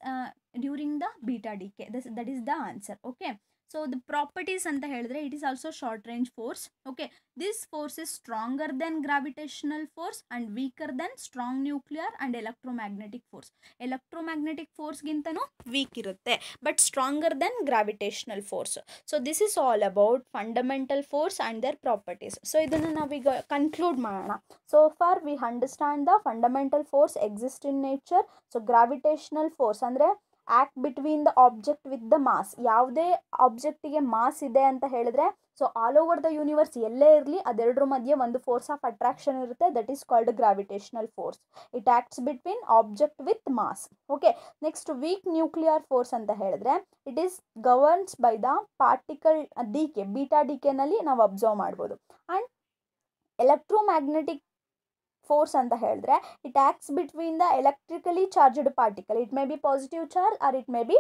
A: during the beta decay that is the answer okay so the properties ಅಂತ ಹೇಳಿದ್ರೆ it is also short range force okay this force is stronger than gravitational force and weaker than strong nuclear and electromagnetic force electromagnetic ಫೋರ್ಸ್ಗಿಂತನೂ weak ಇರುತ್ತೆ but stronger than gravitational force so this is all about fundamental force and their properties so ಇದನ್ನು ನಾವೀಗ conclude ಮಾಡೋಣ so for we understand the fundamental force exist in nature so gravitational force ಅಂದರೆ act between the object with the mass ಯಾವುದೇ ಆಬ್ಜೆಕ್ಟಿಗೆ mass ಇದೆ ಅಂತ ಹೇಳಿದ್ರೆ so all over the universe ಎಲ್ಲೇ ಇರಲಿ ಅದೆರಡರ ಮಧ್ಯೆ ಒಂದು ಫೋರ್ಸ್ ಆಫ್ ಅಟ್ರಾಕ್ಷನ್ ಇರುತ್ತೆ that is called gravitational force it acts between object with mass okay next weak nuclear force ಅಂತ ಹೇಳಿದ್ರೆ it is governs by the particle decay beta ಡಿ ಕೆನಲ್ಲಿ ನಾವು ಅಬ್ಸರ್ವ್ ಮಾಡ್ಬೋದು ಆ್ಯಂಡ್ ಎಲೆಕ್ಟ್ರೋಮ್ಯಾಗ್ನೆಟಿಕ್ ಫೋರ್ಸ್ ಅಂತ ಹೇಳಿದ್ರೆ it acts between the electrically charged particle it may be positive charge or it may be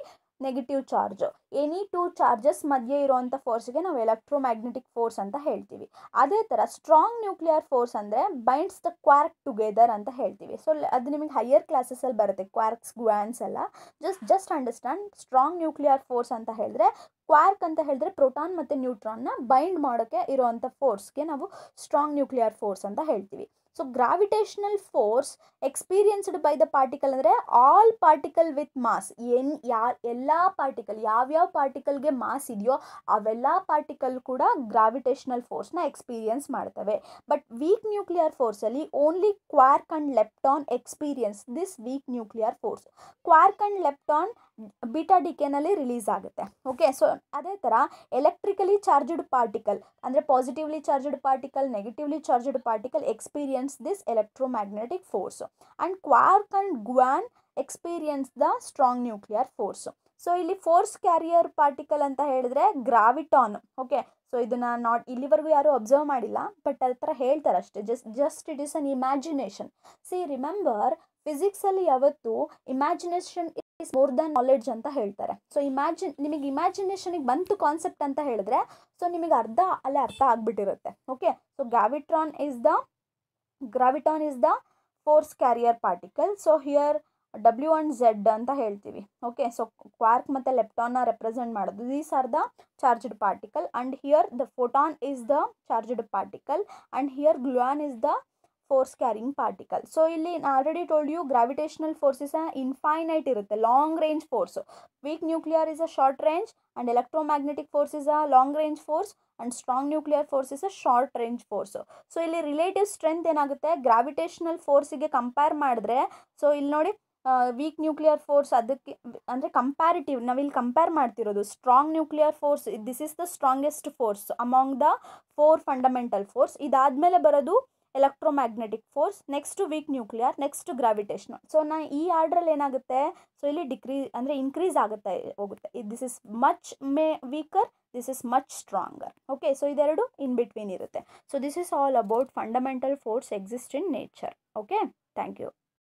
A: negative charge any two charges ಮಧ್ಯೆ ಇರುವಂಥ ಫೋರ್ಸ್ಗೆ ನಾವು electromagnetic force ಅಂತ ಹೇಳ್ತೀವಿ ಅದೇ ಥರ ಸ್ಟ್ರಾಂಗ್ ನ್ಯೂಕ್ಲಿಯರ್ ಫೋರ್ಸ್ ಅಂದರೆ ಬೈಂಡ್ಸ್ ದ ಕ್ವಾರ್ಕ್ ಟುಗೆದರ್ ಅಂತ ಹೇಳ್ತೀವಿ ಸೊ ಅದು ನಿಮಗೆ ಹೈಯರ್ ಕ್ಲಾಸಸಲ್ಲಿ ಬರುತ್ತೆ ಕ್ವಾರ್ಕ್ಸ್ ಗ್ವಾನ್ಸ್ ಎಲ್ಲ just just understand strong nuclear force ಅಂತ ಹೇಳಿದ್ರೆ ಕ್ವಾರ್ಕ್ ಅಂತ ಹೇಳಿದ್ರೆ ಪ್ರೋಟಾನ್ ಮತ್ತು ನ್ಯೂಟ್ರಾನ್ನ ಬೈಂಡ್ ಮಾಡೋಕ್ಕೆ ಇರುವಂಥ ಫೋರ್ಸ್ಗೆ ನಾವು ಸ್ಟ್ರಾಂಗ್ ನ್ಯೂಕ್ಲಿಯರ್ ಫೋರ್ಸ್ ಅಂತ ಹೇಳ್ತೀವಿ so gravitational force experienced by the particle ಅಂದರೆ ಆಲ್ ಪಾರ್ಟಿಕಲ್ ವಿತ್ ಮಾಸ್ ಏನ್ ಯಾ ಎಲ್ಲ ಪಾರ್ಟಿಕಲ್ ಯಾವ್ಯಾವ ಪಾರ್ಟಿಕಲ್ಗೆ ಮಾಸ್ ಇದೆಯೋ ಅವೆಲ್ಲ ಪಾರ್ಟಿಕಲ್ ಕೂಡ ಗ್ರಾವಿಟೇಷನಲ್ ಫೋರ್ಸ್ನ ಎಕ್ಸ್ಪೀರಿಯನ್ಸ್ ಮಾಡ್ತವೆ ಬಟ್ ವೀಕ್ ನ್ಯೂಕ್ಲಿಯರ್ ಫೋರ್ಸಲ್ಲಿ only quark and lepton experience this weak nuclear force quark and lepton beta ಡಿ ಕೆನಲ್ಲಿ ರಿಲೀಸ್ ಆಗುತ್ತೆ ಓಕೆ ಸೊ ಅದೇ ಥರ ಎಲೆಕ್ಟ್ರಿಕಲಿ ಚಾರ್ಜ್ಡ್ ಪಾರ್ಟಿಕಲ್ ಅಂದರೆ positively charged particle negatively charged particle experience this electromagnetic force and quark and gluon experience the strong nuclear force so ಇಲ್ಲಿ force carrier particle ಅಂತ ಹೇಳಿದ್ರೆ graviton okay so ಇದನ್ನ not ಇಲ್ಲಿವರೆಗೂ ಯಾರೂ observe ಮಾಡಿಲ್ಲ but ಅದ್ರ ಥರ ಹೇಳ್ತಾರೆ ಅಷ್ಟೇ just just it is an imagination see remember ಫಿಸಿಕ್ಸಲ್ಲಿ ಯಾವತ್ತು imagination is more than knowledge ಅಂತ ಹೇಳ್ತಾರೆ ಸೊ ಇಮ್ಯಾಜಿನ್ ನಿಮಗೆ ಇಮ್ಯಾಜಿನೇಷನಿಗೆ ಬಂತು ಕಾನ್ಸೆಪ್ಟ್ ಅಂತ ಹೇಳಿದ್ರೆ ಸೊ ನಿಮಗೆ ಅರ್ಧ ಅಲ್ಲೇ ಅರ್ಥ ಆಗ್ಬಿಟ್ಟಿರುತ್ತೆ okay so graviton is the graviton is the force carrier particle so here W and Z ಅಂತ ಹೇಳ್ತೀವಿ ಓಕೆ ಸೊ ಕ್ವಾರ್ಕ್ ಮತ್ತು ಲೆಪ್ಟಾನ್ನ ರೆಪ್ರೆಸೆಂಟ್ ಮಾಡೋದು these are the charged particle and here the photon is the charged particle and here gluon is the force carrying particle so ಇಲ್ಲಿ already told you gravitational forces infinite ಇರುತ್ತೆ long range force weak nuclear is a short range and electromagnetic force is a long range force and strong nuclear force is a short range force so ಇಲ್ಲಿ relative strength ಏನಾಗುತ್ತೆ ಗ್ರಾವಿಟೇಷನಲ್ ಫೋರ್ಸಿಗೆ compare ಮಾಡಿದ್ರೆ so ಇಲ್ಲಿ ನೋಡಿ weak nuclear force ಅದಕ್ಕೆ ಅಂದರೆ comparative ನಾವಿಲ್ಲಿ ಕಂಪೇರ್ ಮಾಡ್ತಿರೋದು strong nuclear force this is the strongest force among the four fundamental force ಇದಾದ ಬರೋದು electromagnetic force next weak nuclear next gravitation so ನಾ ಈ ಆರ್ಡ್ರಲ್ಲಿ ಏನಾಗುತ್ತೆ ಸೊ ಇಲ್ಲಿ ಡಿಕ್ರೀ ಅಂದರೆ ಇನ್ಕ್ರೀಸ್ ಆಗುತ್ತೆ ಹೋಗುತ್ತೆ this is much may weaker this is much stronger okay so ಇದೆರಡು ಇನ್ ಬಿಟ್ವೀನ್ ಇರುತ್ತೆ so this is all about fundamental force exist in nature okay thank you